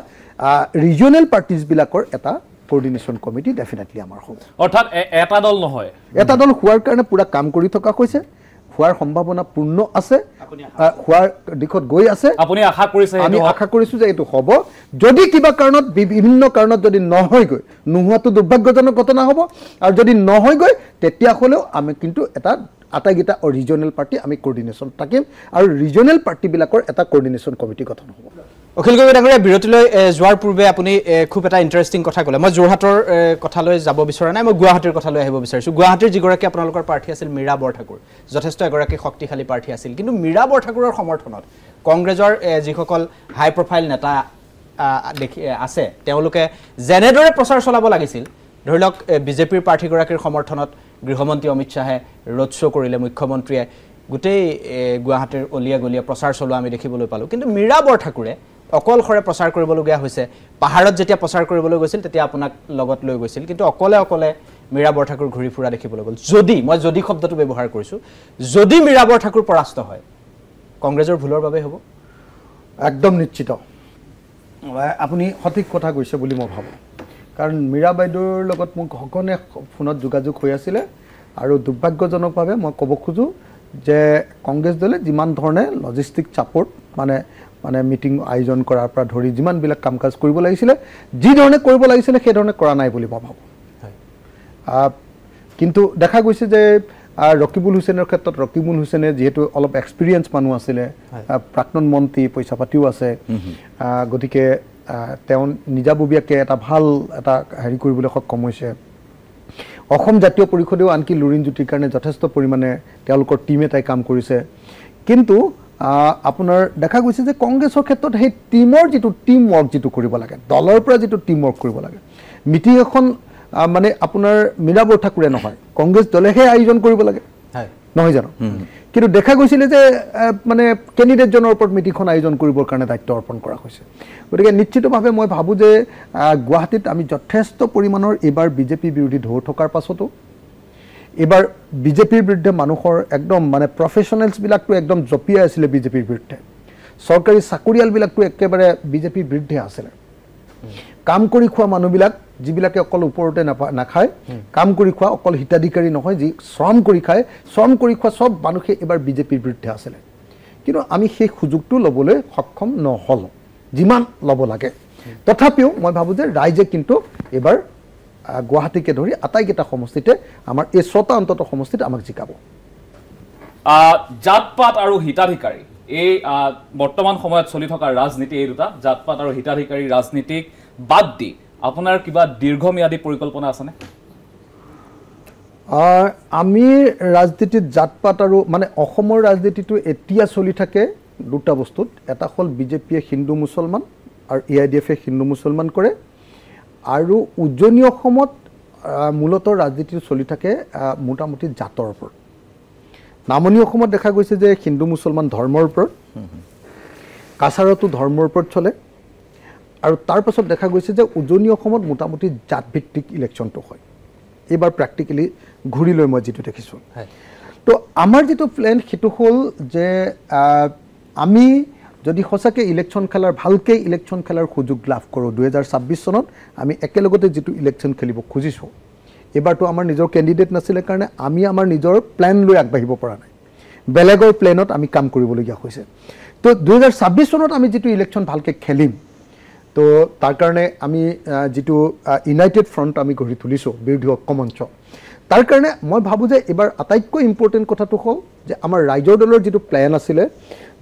[SPEAKER 2] ৰিজনেল পাৰ্টিজবিলাকৰ এটা কৰ্ডিনেশ্যন কমিটি ডেফিনেটলি আমাৰ হ'ব
[SPEAKER 3] অৰ্থাৎ এটা দল নহয়
[SPEAKER 2] এটা দল হোৱাৰ কাৰণে পূৰা কাম কৰি থকা হৈছে হোৱাৰ সম্ভাৱনা পূৰ্ণ আছে হোৱাৰ দিশত গৈ আছে আপুনি আশা কৰিছে আমি আশা কৰিছোঁ যে এইটো হ'ব যদি কিবা কাৰণত বিভিন্ন কাৰণত যদি নহয়গৈ নোহোৱাটো দুৰ্ভাগ্যজনক ঘটনা হ'ব আৰু যদি নহয়গৈ তেতিয়াহ'লেও আমি কিন্তু এটা আটাইকেইটা ৰিজনেল পাৰ্টি আমি কৰ্ডিনেশ্যন থাকিম আৰু ৰিজনেল পাৰ্টিবিলাকৰ এটা কৰ্ডিনেশ্যন কমিটি গঠন হ'ব
[SPEAKER 4] অখিল গগৈ ডাঙৰীয়া বিৰতিলৈ যোৱাৰ পূৰ্বে আপুনি খুব এটা ইণ্টাৰেষ্টিং কথা ক'লে মই যোৰহাটৰ কথালৈ যাব বিচৰা নাই মই গুৱাহাটীৰ কথালৈ আহিব বিচাৰিছোঁ গুৱাহাটীৰ যিগৰাকী আপোনালোকৰ প্ৰাৰ্থী আছিল মীৰা বৰঠাকুৰ যথেষ্ট এগৰাকী শক্তিশালী প্ৰাৰ্থী আছিল কিন্তু মীৰা বৰঠাকুৰৰ সমৰ্থনত কংগ্ৰেছৰ যিসকল হাই প্ৰফাইল নেতা দেখি আছে তেওঁলোকে যেনেদৰে প্ৰচাৰ চলাব লাগিছিল ধৰি লওক বিজেপিৰ প্ৰাৰ্থীগৰাকীৰ সমৰ্থনত গৃহমন্ত্ৰী অমিত শ্বাহে ৰোড শ্ব' কৰিলে মুখ্যমন্ত্ৰীয়ে গোটেই গুৱাহাটীৰ অলিয়া গলিয়া প্ৰচাৰ চলোৱা আমি দেখিবলৈ পালোঁ কিন্তু মীৰা বৰঠাকুৰে অকলশৰে প্ৰচাৰ কৰিবলগীয়া হৈছে পাহাৰত যেতিয়া প্ৰচাৰ কৰিবলৈ গৈছিল তেতিয়া আপোনাক লগত লৈ গৈছিল কিন্তু অকলে অকলে মীৰা বৰঠাকুৰ ঘূৰি ফুৰা দেখিবলৈ গ'ল যদি মই যদি শব্দটো ব্যৱহাৰ কৰিছোঁ যদি মীৰা বৰঠাকুৰ পৰাস্ত হয় কংগ্ৰেছৰ ভুলৰ বাবে হ'ব একদম নিশ্চিত আপুনি সঠিক কথা কৈছে বুলি মই ভাবোঁ
[SPEAKER 2] কাৰণ মীৰা বাইদেউৰ লগত মোক সঘনে ফোনত যোগাযোগ হৈ আছিলে আৰু দুৰ্ভাগ্যজনকভাৱে মই ক'ব খোজোঁ যে কংগ্ৰেছ দলে যিমান ধৰণে লজিষ্টিক চাপৰ্ট মানে মানে মিটিং আয়োজন কৰাৰ পৰা ধৰি যিমানবিলাক কাম কাজ কৰিব লাগিছিলে যিধৰণে কৰিব লাগিছিলে সেইধৰণে কৰা নাই বুলি মই ভাবোঁ কিন্তু দেখা গৈছে যে ৰকিবুল হুছেইনৰ ক্ষেত্ৰত ৰকিবুল হুছেইনে যিহেতু অলপ এক্সপিৰিয়েঞ্চ মানুহ আছিলে প্ৰাক্তন মন্ত্ৰী পইচা পাতিও আছে গতিকে তেওঁ নিজাববীয়াকৈ এটা ভাল এটা হেৰি কৰিবলৈ সক্ষম হৈছে অসম জাতীয় পৰিষদেও আনকি লুৰিণ জ্যোতিৰ কাৰণে যথেষ্ট পৰিমাণে তেওঁলোকৰ টীম এটাই কাম কৰিছে কিন্তু আপোনাৰ দেখা গৈছে যে কংগ্ৰেছৰ ক্ষেত্ৰত সেই টীমৰ যিটো টীম ৱৰ্ক যিটো কৰিব লাগে দলৰ পৰা যিটো টীম ৱৰ্ক কৰিব লাগে মিটিং এখন মানে আপোনাৰ মীৰাবৰ ঠাকুৰে নহয় কংগ্ৰেছ দলেহে আয়োজন কৰিব লাগে হয় নহয় জানো কিন্তু দেখা গৈছিলে যে মানে কেণ্ডিডেটজনৰ ওপৰত মিটিংখন আয়োজন কৰিবৰ কাৰণে দায়িত্ব অৰ্পণ কৰা হৈছে গতিকে নিশ্চিতভাৱে মই ভাবোঁ যে গুৱাহাটীত আমি যথেষ্ট পৰিমাণৰ এইবাৰ বিজেপিৰ বিৰোধী ঢৌ থকাৰ পাছতো এইবাৰ বিজেপিৰ বিৰুদ্ধে মানুহৰ একদম মানে প্ৰফেশ্যনেলছবিলাকতো একদম জঁপিয়াই আছিলে বিজেপিৰ বিৰুদ্ধে চৰকাৰী চাকৰিয়ালবিলাকতো একেবাৰে বিজেপিৰ বিৰুদ্ধে আছিলে কাম কৰি খোৱা মানুহবিলাক যিবিলাকে অকল ওপৰতে নাপায় নাখায় কাম কৰি খোৱা অকল হিতাধিকাৰী নহয় যি শ্ৰম কৰি খায় শ্ৰম কৰি খোৱা চব মানুহে এইবাৰ বিজেপিৰ বিৰুদ্ধে আছিলে কিন্তু আমি সেই সুযোগটো ল'বলৈ সক্ষম নহ'ল যিমান ল'ব লাগে তথাপিও মই ভাবোঁ যে ৰাইজে কিন্তু এইবাৰ গুৱাহাটীকে ধৰি আটাইকেইটা সমষ্টিতে আমাৰ এই ছটা অন্তত সমষ্টিত আমাক জিকাব
[SPEAKER 3] জাত পাত আৰু হিতাধিকাৰী এই বৰ্তমান সময়ত চলি থকা ৰাজনীতি এই দুটা জাত পাত আৰু হিতাধিকাৰী ৰাজনীতিক বাদ দি আপোনাৰ কিবা দীৰ্ঘম্যাদী পৰিকল্পনা আছেনে
[SPEAKER 2] আমি ৰাজনীতিত জাত পাত আৰু মানে অসমৰ ৰাজনীতিটো এতিয়া চলি থাকে দুটা বস্তুত এটা হ'ল বিজেপিয়ে হিন্দু মুছলমান আৰু এ আই ডি এফে হিন্দু মুছলমান কৰে আৰু উজনি অসমত মূলতঃ ৰাজনীতিটো চলি থাকে মোটামুটি জাতৰ ওপৰত নামনি অসমত দেখা গৈছে যে হিন্দু মুছলমান ধৰ্মৰ ওপৰত কাছাৰতো ধৰ্মৰ ওপৰত চলে আৰু তাৰ পাছত দেখা গৈছে যে উজনি অসমত মোটামুটি জাত ভিত্তিক ইলেকশ্যনটো হয় এইবাৰ প্ৰেক্টিকেলি ঘূৰি লৈ মই যিটো দেখিছোঁ তো আমাৰ যিটো প্লেন সেইটো হ'ল যে আমি যদি সঁচাকৈ ইলেকশ্যন খেলাৰ ভালকৈ ইলেকশ্যন খেলাৰ সুযোগ লাভ কৰোঁ দুহেজাৰ ছাব্বিছ চনত আমি একেলগতে যিটো ইলেকশ্যন খেলিব খুজিছোঁ এইবাৰতো আমাৰ নিজৰ কেণ্ডিডেট নাছিলে কাৰণে আমি আমাৰ নিজৰ প্লেন লৈ আগবাঢ়িব পৰা নাই বেলেগৰ প্লেনত আমি কাম কৰিবলগীয়া হৈছে তো দুহেজাৰ ছাব্বিছ চনত আমি যিটো ইলেকশ্যন ভালকৈ খেলিম তো তাৰ কাৰণে আমি যিটো ইউনাইটেড ফ্ৰণ্ট আমি গঢ়ি তুলিছোঁ বিৰোধী ঐক্য মঞ্চ তাৰ কাৰণে মই ভাবোঁ যে এইবাৰ আটাইতকৈ ইম্পৰ্টেণ্ট কথাটো হল যে আমাৰ ৰাইজৰ দলৰ যিটো প্লেন আছিলে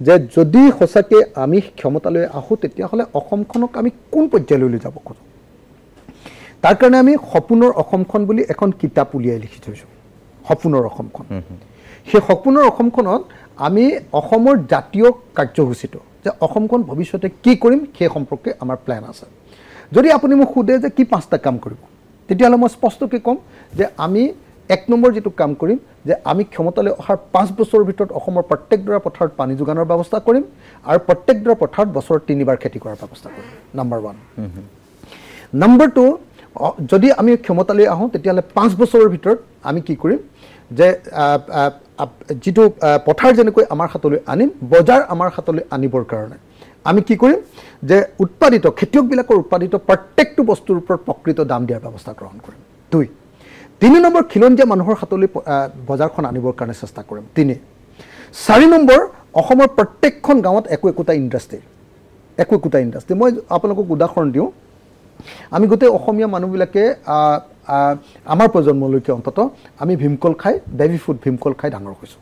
[SPEAKER 2] যে যদি সঁচাকৈ আমি ক্ষমতালৈ আহোঁ তেতিয়াহ'লে অসমখনক আমি কোন পর্যায়লৈ যাব খোঁজো তাৰ কাৰণে আমি সপোনৰ অসমখন বুলি এখন কিতাপ উলিয়াই লিখি থৈছোঁ সপোনৰ অসমখন সেই সপোনৰ অসমখনত আমি অসমৰ জাতীয় কাৰ্যসূচীটো যে অসমখন ভৱিষ্যতে কি কৰিম সেই সম্পৰ্কে আমাৰ প্লেন আছে যদি আপুনি মোক সোধে যে কি পাঁচটা কাম কৰিব তেতিয়াহ'লে মই স্পষ্টকৈ ক'ম যে আমি এক নম্বৰ যিটো কাম কৰিম যে আমি ক্ষমতালৈ অহাৰ পাঁচ বছৰৰ ভিতৰত অসমৰ প্ৰত্যেকডৰা পথাৰত পানী যোগানৰ ব্যৱস্থা কৰিম আৰু প্ৰত্যেকডৰা পথাৰত বছৰত তিনিবাৰ খেতি কৰাৰ ব্যৱস্থা কৰিম নাম্বাৰ ওৱান নাম্বাৰ টু যদি আমি ক্ষমতালৈ আহোঁ তেতিয়াহ'লে পাঁচ বছৰৰ ভিতৰত আমি কি কৰিম যে যিটো পথাৰ যেনেকৈ আমাৰ হাতলৈ আনিম বজাৰ আমাৰ হাতলৈ আনিবৰ কাৰণে আমি কি কৰিম যে উৎপাদিত খেতিয়কবিলাকৰ উৎপাদিত প্ৰত্যেকটো বস্তুৰ ওপৰত প্ৰকৃত দাম দিয়াৰ ব্যৱস্থা গ্ৰহণ কৰিম দুই তিনি নম্বৰ খিলঞ্জীয়া মানুহৰ হাতলৈ বজাৰখন আনিবৰ কাৰণে চেষ্টা কৰিম তিনি চাৰি নম্বৰ অসমৰ প্ৰত্যেকখন গাঁৱত একো একোটা ইণ্ডাষ্ট্ৰী একো একোটা ইণ্ডাষ্ট্ৰী মই আপোনালোকক উদাহৰণ দিওঁ আমি গোটেই অসমীয়া মানুহবিলাকে আমাৰ প্ৰজন্মলৈকে অন্তত আমি ভীমকল খাই বেবী ফুড ভীমকল খাই ডাঙৰ হৈছোঁ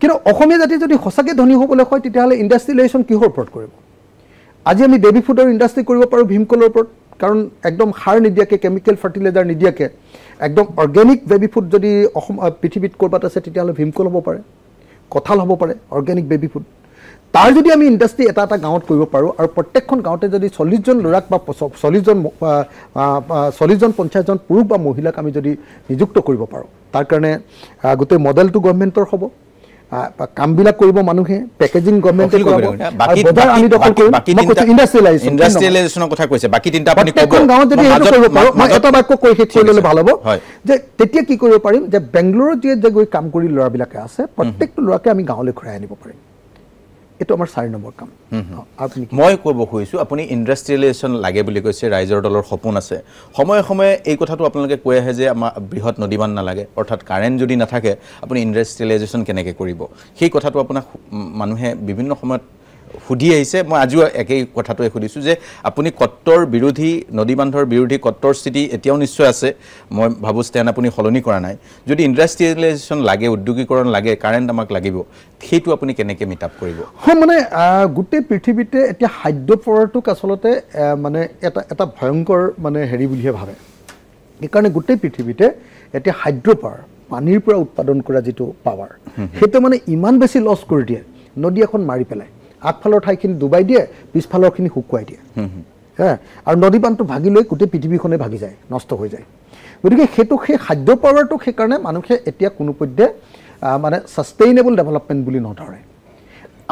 [SPEAKER 2] কিন্তু অসমীয়া জাতি যদি সঁচাকৈ ধনী হ'বলৈ হয় তেতিয়াহ'লে ইণ্ডাষ্ট্ৰিয়েলাইজেশ্যন কিহৰ ওপৰত কৰিব আজি আমি বেবী ফুডৰ ইণ্ডাষ্ট্ৰি কৰিব পাৰোঁ ভীমকলৰ ওপৰত কাৰণ একদম সাৰ নিদিয়াকৈ কেমিকেল ফাৰ্টিলাইজাৰ নিদিয়াকৈ একদম অৰ্গেনিক বেবী ফুড যদি অসম পৃথিৱীত ক'ৰবাত আছে তেতিয়াহ'লে ভীমকল হ'ব পাৰে কঁঠাল হ'ব পাৰে অৰ্গেনিক বেবী ফুড তাৰ যদি আমি ইণ্ডাষ্ট্ৰি এটা এটা গাঁৱত কৰিব পাৰোঁ আৰু প্ৰত্যেকখন গাঁৱতে যদি চল্লিছজন ল'ৰাক বা চল্লিছজন চল্লিছজন পঞ্চাছজন পুৰুষ বা মহিলাক আমি যদি নিযুক্ত কৰিব পাৰোঁ তাৰ কাৰণে গোটেই মডেলটো গভমেণ্টৰ হ'ব কামবিলাক কৰিব মানুহে পেকেজিং ভাল হ'ব যে তেতিয়া কি কৰিব পাৰিম যে বেংগলোৰত যে গৈ কাম কৰি ল'ৰাবিলাকে আছে প্ৰত্যেকটো ল'ৰাকে আমি গাঁৱলৈ ঘূৰাই আনিব পাৰিম এইটো আমাৰ চাৰি নম্বৰ কাম
[SPEAKER 1] আপুনি মই ক'ব খুজিছোঁ আপুনি ইণ্ডাষ্ট্ৰিয়েলাইজেশ্যন লাগে বুলি কৈছে ৰাইজৰ দলৰ সপোন আছে সময়ে সময়ে এই কথাটো আপোনালোকে কৈ আহে যে আমাৰ বৃহৎ নদীমান নালাগে অৰ্থাৎ কাৰেণ্ট যদি নাথাকে আপুনি ইণ্ডাষ্ট্ৰিয়েলাইজেশ্যন কেনেকৈ কৰিব সেই কথাটো আপোনাক মানুহে বিভিন্ন সময়ত সুধি আহিছে মই আজিও একেই কথাটোৱে সুধিছোঁ যে আপুনি কট্টৰ বিৰোধী নদী বান্ধৰ বিৰোধী কট্টৰ স্থিতি এতিয়াও নিশ্চয় আছে মই ভাবোঁ ষ্টেণ্ড আপুনি সলনি কৰা নাই যদি ইণ্ডাষ্ট্ৰিয়েলাইজেশ্যন লাগে উদ্যোগীকৰণ লাগে কাৰেণ্ট আমাক লাগিব সেইটো আপুনি কেনেকৈ মিট আপ কৰিব
[SPEAKER 2] হয় মানে গোটেই পৃথিৱীতে এতিয়া খাদ্য পৰাটোক আচলতে মানে এটা এটা ভয়ংকৰ মানে হেৰি বুলিহে ভাবে সেইকাৰণে গোটেই পৃথিৱীতে এতিয়া খাদ্য পাৱাৰ পানীৰ পৰা উৎপাদন কৰা যিটো পাৱাৰ সেইটো মানে ইমান বেছি লছ কৰি দিয়ে নদী এখন মাৰি পেলায় আগফালৰ ঠাইখিনি ডুবাই দিয়ে পিছফালৰখিনি শুকুৱাই দিয়ে হা আৰু নদী বান্ধটো ভাগি লৈ গোটেই পৃথিৱীখনে ভাগি যায় নষ্ট হৈ যায় গতিকে সেইটো সেই খাদ্য পাৱাৰটোক সেইকাৰণে মানুহে এতিয়া কোনোপধ্যে মানে ছাষ্টেইনেবল ডেভেলপমেণ্ট বুলি নধৰে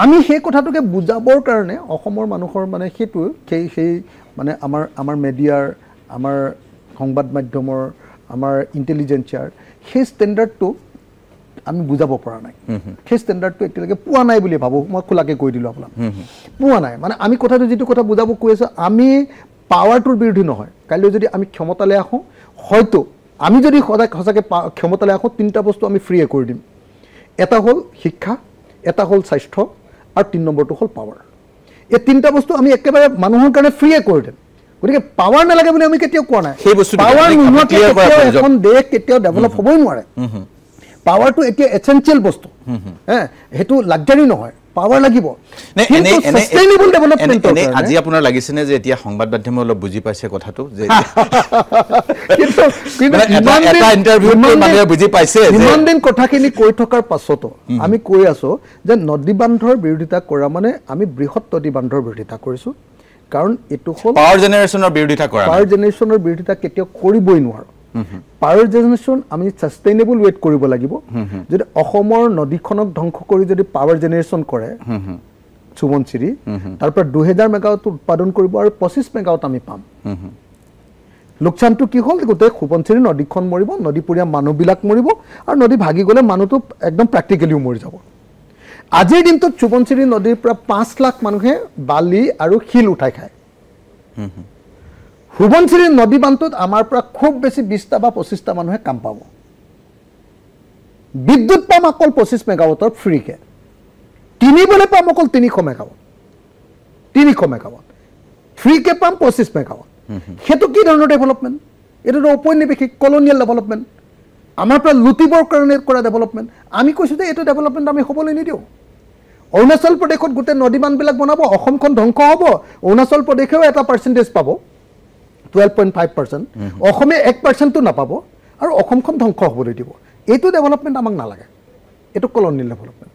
[SPEAKER 2] আমি সেই কথাটোকে বুজাবৰ কাৰণে অসমৰ মানুহৰ মানে সেইটো সেই সেই মানে আমাৰ আমাৰ মেডিয়াৰ আমাৰ সংবাদ মাধ্যমৰ আমাৰ ইণ্টেলিজেঞ্চিয়াৰ সেই ষ্টেণ্ডাৰ্ডটো আমি বুজাব পৰা নাই সেই ষ্টেণ্ডাৰ্ডটো এতিয়ালৈকে পোৱা নাই বুলি ভাবোঁ মই খোলাকে কৈ দিলোঁ আপোনাক পোৱা নাই মানে আমি কথাটো যিটো কথা বুজাব কৈ আছোঁ আমি পাৱাৰটোৰ বিৰোধী নহয় কাইলৈ যদি আমি ক্ষমতালৈ আহোঁ হয়তো আমি যদি সদায় সঁচাকৈ ক্ষমতালৈ আহোঁ তিনিটা বস্তু আমি ফ্ৰীয়ে কৰি দিম এটা হ'ল শিক্ষা এটা হ'ল স্বাস্থ্য আৰু তিনি নম্বৰটো হ'ল পাৱাৰ এই তিনিটা বস্তু আমি একেবাৰে মানুহৰ কাৰণে ফ্ৰীয়ে কৰি দিম গতিকে পাৱাৰ নালাগে বুলি আমি কেতিয়াও কোৱা নাই এখন দেশ কেতিয়াও ডেভেলপ হ'বই নোৱাৰে পাৱাৰটো এতিয়া এচেঞ্চিয়েল বস্তু সেইটো লাগজাৰী নহয় আমি কৈ আছো যে নদী বান্ধৰ বিৰোধিতা কৰা মানে আমি বৃহৎ নদী বান্ধৰ বিৰোধিতা কৰিছো কাৰণ এইটো হ'ল পাৱাৰ
[SPEAKER 1] জেনেৰেশ্যনৰ বিৰোধিতা কৰা পাৱাৰ
[SPEAKER 2] জেনেৰেশ্যনৰ বিৰোধিতা কেতিয়াও কৰিবই নোৱাৰো পাৰ জেনেৰেশ্যন আমি ছাষ্টেইনেবল ৱেত কৰিব লাগিব যদি অসমৰ নদীখনক ধ্বংস কৰি যদি পাৱাৰ জেনেৰেশ্যন কৰে সোৱণশিৰি তাৰ পৰা দুহেজাৰ মেগাৱাট উৎপাদন কৰিব আৰু পঁচিছ মেগাৱাট আমি পাম লোকচানটো কি হ'ল গোটেই সোৱণশিৰি নদীখন মৰিব নদীপৰীয়া মানুহবিলাক মৰিব আৰু নদী ভাগি গ'লে মানুহটো একদম প্ৰেক্টিকেলিও মৰি যাব আজিৰ দিনটোত সোৱণশিৰি নদীৰ পৰা পাঁচ লাখ মানুহে বালি আৰু শিল উঠাই খায় সোৱণশিৰী নদী বান্ধটোত আমাৰ পৰা খুব বেছি বিছটা বা পঁচিছটা মানুহে কাম পাব বিদ্যুৎ পাম অকল পঁচিছ মেগাৱাটৰ ফ্ৰীকে কিনিবলৈ পাম অকল তিনিশ মেগাৱাট তিনিশ মেগাৱাট ফ্ৰীকে পাম পঁচিছ মেগাৱাট সেইটো কি ধৰণৰ ডেভেলপমেণ্ট এইটোতো ঔপনিৱেশিক কলনিয়েল ডেভেলপমেণ্ট আমাৰ পৰা লুটিবৰ কাৰণে কৰা ডেভেলপমেণ্ট আমি কৈছোঁ যে এইটো ডেভেলপমেণ্ট আমি হ'বলৈ নিদিওঁ অৰুণাচল প্ৰদেশত গোটেই নদী বান্ধবিলাক বনাব অসমখন ধ্বংস হ'ব অৰুণাচল প্ৰদেশেও এটা পাৰ্চেণ্টেজ পাব টুৱেল্ভ পইণ্ট ফাইভ পাৰ্চেণ্ট অসমে এক পাৰ্চেণ্টো নাপাব আৰু অসমখন ধ্বংস হ'বলৈ দিব এইটো ডেভেলপমেণ্ট আমাক নালাগে এইটো কলনিয়েল ডেভেলপমেণ্ট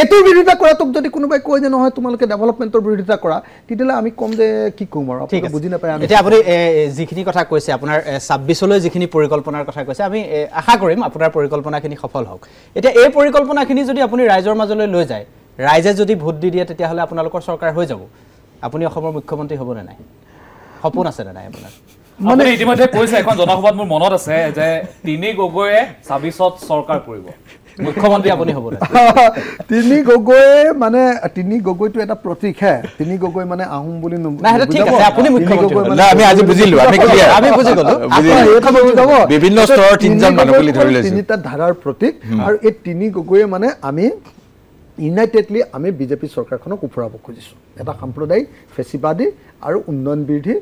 [SPEAKER 2] এইটোৰ বিৰোধিতা কৰাটোক যদি কোনোবাই কয় যে নহয় ডেভেলপমেণ্টৰ বিৰোধিতা কৰা তেতিয়াহ'লে আমি ক'ম যে কি ক'ম আৰু
[SPEAKER 4] যিখিনি কথা কৈছে আপোনাৰ ছাব্বিছলৈ যিখিনি পৰিকল্পনাৰ কথা কৈছে আমি আশা কৰিম আপোনাৰ পৰিকল্পনাখিনি সফল হওক এতিয়া এই পৰিকল্পনাখিনি যদি আপুনি ৰাইজৰ মাজলৈ লৈ যায় ৰাইজে যদি ভোট দি দিয়ে তেতিয়াহ'লে আপোনালোকৰ চৰকাৰ হৈ যাব আপুনি অসমৰ মুখ্যমন্ত্ৰী হ'বনে নাই সপোন আছেনে নাই আপোনাৰ
[SPEAKER 3] মানে ইতিমধ্যে কৈছে এখন জনসভাত মোৰ মনত আছে যে তিনি গগৈয়ে ছাব্বিছত চৰকাৰ কৰিব তিনি
[SPEAKER 2] গগৈয়ে মানে আমি ইউনাইটেডলি আমি বিজেপি চৰকাৰখনক ওফৰাব খুজিছোঁ এটা সাম্প্ৰদায়িক ফেচিবাদী আৰু উন্নয়ন বিৰোধী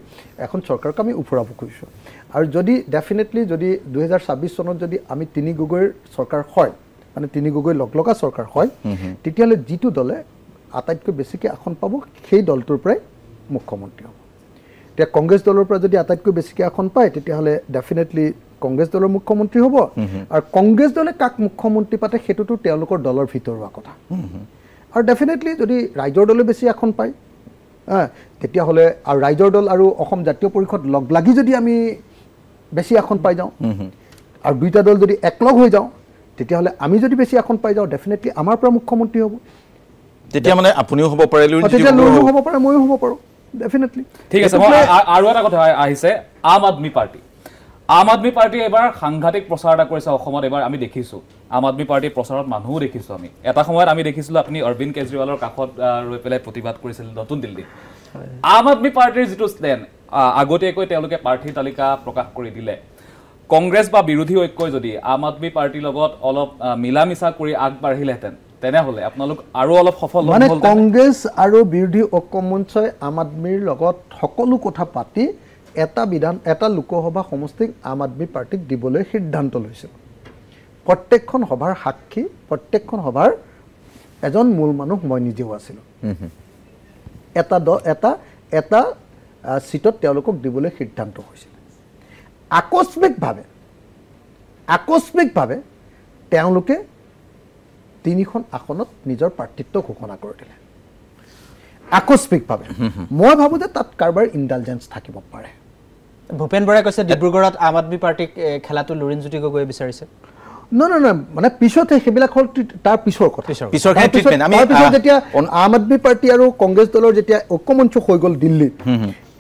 [SPEAKER 2] এখন চৰকাৰক আমি উফৰাব খুজিছোঁ আৰু যদি ডেফিনেটলি যদি দুহেজাৰ ছাব্বিছ চনত যদি আমি তিনি গগৈৰ চৰকাৰ হয় মানে তিনি গগৈ লগ লগা চৰকাৰ হয় তেতিয়াহ'লে যিটো দলে আটাইতকৈ বেছিকৈ আসন পাব সেই দলটোৰ পৰাই মুখ্যমন্ত্ৰী হ'ব এতিয়া কংগ্ৰেছ দলৰ পৰা যদি আটাইতকৈ বেছিকৈ আসন পায় তেতিয়াহ'লে ডেফিনেটলি কংগ্ৰেছ দলৰ মুখ্যমন্ত্ৰী হ'ব আৰু কংগ্ৰেছ দলে কাক মুখ্যমন্ত্ৰী পাতে সেইটোতো তেওঁলোকৰ দলৰ ভিতৰুৱা কথা আৰু ডেফিনেটলি যদি ৰাইজৰ দলে বেছি আসন পায় তেতিয়াহ'লে আৰু ৰাইজৰ দল আৰু অসম জাতীয় পৰিষদ লগ লাগি যদি আমি বেছি আসন পাই যাওঁ আৰু দুয়োটা দল যদি একলগ হৈ যাওঁ তেতিয়াহ'লে আমি যদি বেছি আসন পাই যাওঁ ডেফিনেটলি আমাৰ পৰা মুখ্যমন্ত্ৰী হ'ব
[SPEAKER 3] তেতিয়া মানে আপুনিও হ'ব পাৰে তেতিয়া
[SPEAKER 2] হ'ব পাৰে ময়ো হ'ব পাৰোঁ ডেফিনেটলি
[SPEAKER 3] ঠিক আছে আৰু এটা কথা আহিছে আম আদমি পাৰ্টি আম আদমী পাৰ্টীয়ে এবাৰ সাংঘাতিক প্ৰচাৰ এটা কৰিছে অসমত এবাৰ আমি দেখিছোঁ আম আদমী পাৰ্টীৰ প্ৰচাৰত মানুহো দেখিছোঁ আমি এটা সময়ত আমি দেখিছিলোঁ আপুনি অৰবিন্দ কেজৰিৱালৰ কাষত ৰৈ পেলাই প্ৰতিবাদ কৰিছিল নতুন দিল্লীত আম আদমী পাৰ্টীৰ যিটো ষ্টেণ্ড আগতীয়াকৈ তেওঁলোকে প্ৰাৰ্থীৰ তালিকা প্ৰকাশ কৰি দিলে কংগ্ৰেছ বা বিৰোধী ঐক্যই যদি আম আদমী পাৰ্টীৰ লগত অলপ মিলা মিছা কৰি আগবাঢ়িলেহেঁতেন তেনেহ'লে আপোনালোক আৰু অলপ সফল মানে
[SPEAKER 2] কংগ্ৰেছ আৰু বিৰোধী ঐক্য মঞ্চই আম আদমীৰ লগত সকলো কথা পাতি এটা বিধান এটা লোকসভা সমষ্টিক আম আদমি পাৰ্টীক দিবলৈ সিদ্ধান্ত লৈছিল প্ৰত্যেকখন সভাৰ সাক্ষী প্ৰত্যেকখন সভাৰ এজন মূল মানুহ মই নিজেও আছিলোঁ এটা দল এটা এটা চিটত তেওঁলোকক দিবলৈ সিদ্ধান্ত হৈছিল আকস্মিকভাৱে আকস্মিকভাৱে তেওঁলোকে তিনিখন আসনত নিজৰ প্ৰাৰ্থিত্ব ঘোষণা কৰি দিলে আকস্মিকভাৱে মই ভাবোঁ যে তাত কাৰোবাৰ ইণ্টেলিজেঞ্চ থাকিব পাৰে
[SPEAKER 4] ভূপেন বৰাই কৈছে ডিব্ৰুগড়ত আম আদমি পাৰ্টীক খেলাটো লুৰিণজ্যোতি গগৈয়ে বিচাৰিছে
[SPEAKER 2] নহয় নহয় নহয় মানে পিছতহে সেইবিলাক হ'ল তাৰ পিছৰ কথা যেতিয়া আম আদমি পাৰ্টি আৰু কংগ্ৰেছ দলৰ যেতিয়া ঐক্যমঞ্চ হৈ গ'ল দিল্লীত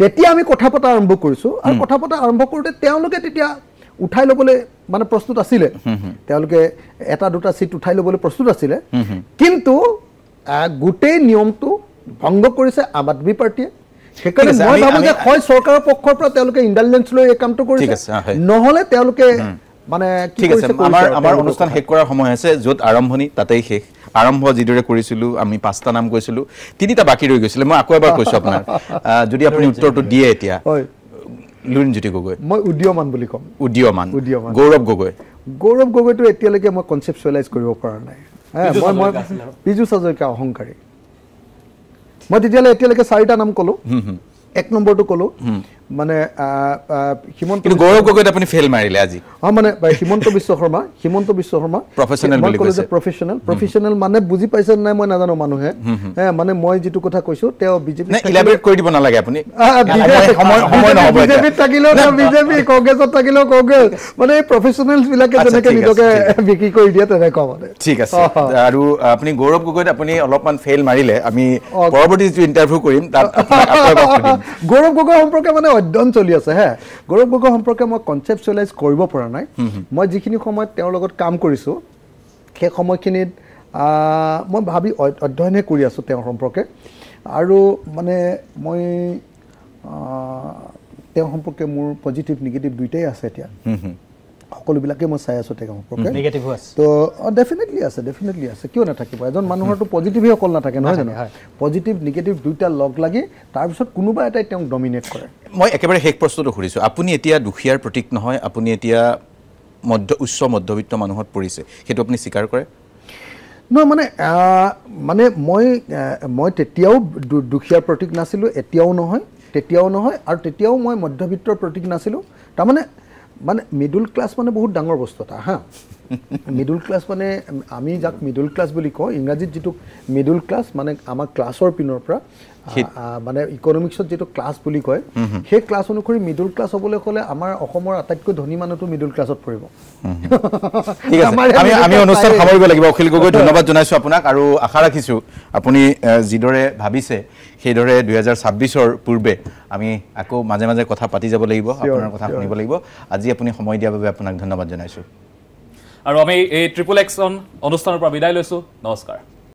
[SPEAKER 2] তেতিয়া আমি কথা পতা আৰম্ভ কৰিছো আৰু কথা পতা আৰম্ভ কৰোঁতে তেওঁলোকে তেতিয়া উঠাই ল'বলৈ মানে প্ৰস্তুত আছিলে তেওঁলোকে এটা দুটা চিট উঠাই ল'বলৈ প্ৰস্তুত আছিলে কিন্তু গোটেই নিয়মটো ভংগ কৰিছে আম আদমি পাৰ্টীয়ে মই ভাবো যে হয় চৰকাৰৰ পক্ষৰ পৰা তেওঁলোকে ইণ্টেলিজেঞ্চ লৈ এই কামটো কৰিছে নহলে তেওঁলোকে মানে ঠিক আছে আমাৰ আমাৰ অনুষ্ঠান শেষ কৰাৰ
[SPEAKER 1] সময় আছে য'ত আৰম্ভণি তাতেই শেষ আৰম্ভ যিদৰে কৰিছিলোঁ আমি পাঁচটা নাম কৈছিলোঁ তিনিটা বাকী ৰৈ গৈছিলে মই আকৌ এবাৰ কৈছোঁ আপোনাৰ যদি আপুনি উত্তৰটো দিয়ে এতিয়া লুৰিণজ্যোতি
[SPEAKER 2] গগৈ মই উদীয়মান বুলি ক'ম উদীয়মান উদীয়মান গৌৰৱ গগৈ গৌৰৱ গগৈটো এতিয়ালৈকে মই কনচেপ্টুৱেলাইজ কৰিব পৰা নাই পিজু হাজৰিকা অহংকাৰী মই তেতিয়ালৈ এতিয়ালৈকে চাৰিটা নাম ক'লো এক নম্বৰটো ক'লো মানে হিমন্ত গৌৰৱ
[SPEAKER 1] গগৈত আপুনি ফেল মাৰিলে আজি
[SPEAKER 2] অঁ মানে হিমন্ত বিশ্ব শৰ্মা হিমন্ত বিশ্ব শৰ্মা প্ৰফেচনেল বুলি কৈছে প্ৰফেচনেল প্ৰফেচনেল মানে বুজি পাইছে নাই মই নাজানো মানুহে হে মানে মই যিটো কথা কৈছো তেওঁ বিজেপি
[SPEAKER 1] ইলাবৰেট কৰি দিব নালাগে আপুনি বিজেপিত
[SPEAKER 2] থাকিলেও বিজেপি কংগ্ৰেছত থাকিলেও কংগ্ৰেছ মানে এই প্ৰফেচনেলছ বিলাকে যেনেকে নিজকে বিক্ৰী কৰি দিয়ে তেনেকুৱা মানে ঠিক আছে
[SPEAKER 1] আৰু আপুনি গৌৰৱ গগৈত আপুনি অলপমান ফেইল মাৰিলে আমি পৰৱৰ্তী যিটো ইণ্টাৰভিউ কৰিম তাত
[SPEAKER 2] গৌৰৱ গগৈ সম্পৰ্কে মানে অধ্যয়ন চলি আছে হে গৌৰৱ গগৈ সম্পৰ্কে মই কনচেপচুৱেলাইজ কৰিব পৰা নাই মই যিখিনি সময়ত তেওঁৰ লগত কাম কৰিছোঁ সেই সময়খিনিত মই ভাবি অধ্যয়নহে কৰি আছোঁ তেওঁৰ সম্পৰ্কে আৰু মানে মই তেওঁ সম্পৰ্কে মোৰ পজিটিভ নিগেটিভ দুইটাই আছে এতিয়া সকলোবিলাকে মই চাই আছোঁ তেওঁ তো ডেফিনেটলি আছে ডেফিনেটলি আছে কিয় নাথাকিব এজন মানুহৰতো পজিটিভে অকল নাথাকে নহয় জানো পজিটিভ নিগেটিভ দুয়োটা লগ লাগি তাৰপিছত কোনোবা এটাই তেওঁক ডমিনেট কৰে
[SPEAKER 1] মই একেবাৰে শেষ প্ৰশ্নটো সুধিছোঁ আপুনি এতিয়া দুখীয়াৰ প্ৰতীক নহয় আপুনি এতিয়া মধ্য উচ্চ মধ্যবিত্ত মানুহত পৰিছে সেইটো আপুনি স্বীকাৰ কৰে
[SPEAKER 2] নহয় মানে মানে মই মই তেতিয়াও দুখীয়াৰ প্ৰতীক নাছিলোঁ এতিয়াও নহয় তেতিয়াও নহয় আৰু তেতিয়াও মই মধ্যবিত্তৰ প্ৰতীক নাছিলোঁ তাৰমানে মানে মিডল ক্লাছ মানে বহুত ডাঙৰ বস্তু এটা হা মিডল ক্লাছ মানে আমি যাক মিডল ক্লাছ বুলি কওঁ ইংৰাজীত যিটো মিডল ক্লাছ মানে আমাৰ ক্লাছৰ পিনৰ পৰা মানে ইকনমিক্সত যিটো ক্লাছ বুলি কয় সেই ক্লাছ অনুসৰি মিডল ক্লাছ হ'বলৈ হ'লে আমাৰ অসমৰ আটাইতকৈ ধনী মানুহটো মিডল ক্লাছত পৰিব ঠিক আছে আমি আমি অনুষ্ঠান সামৰিব
[SPEAKER 1] লাগিব অখিল গগৈ ধন্যবাদ জনাইছোঁ আপোনাক আৰু আশা ৰাখিছোঁ আপুনি যিদৰে ভাবিছে সেইদৰে দুহেজাৰ ছাব্বিছৰ পূৰ্বে আমি আকৌ মাজে মাজে কথা পাতি যাব লাগিব আপোনাৰ কথা শুনিব লাগিব আজি আপুনি সময় দিয়াৰ বাবে আপোনাক ধন্যবাদ জনাইছোঁ
[SPEAKER 3] আৰু আমি এই ট্ৰিপল এক্সন অনুষ্ঠানৰ পৰা বিদায় লৈছোঁ নমস্কাৰ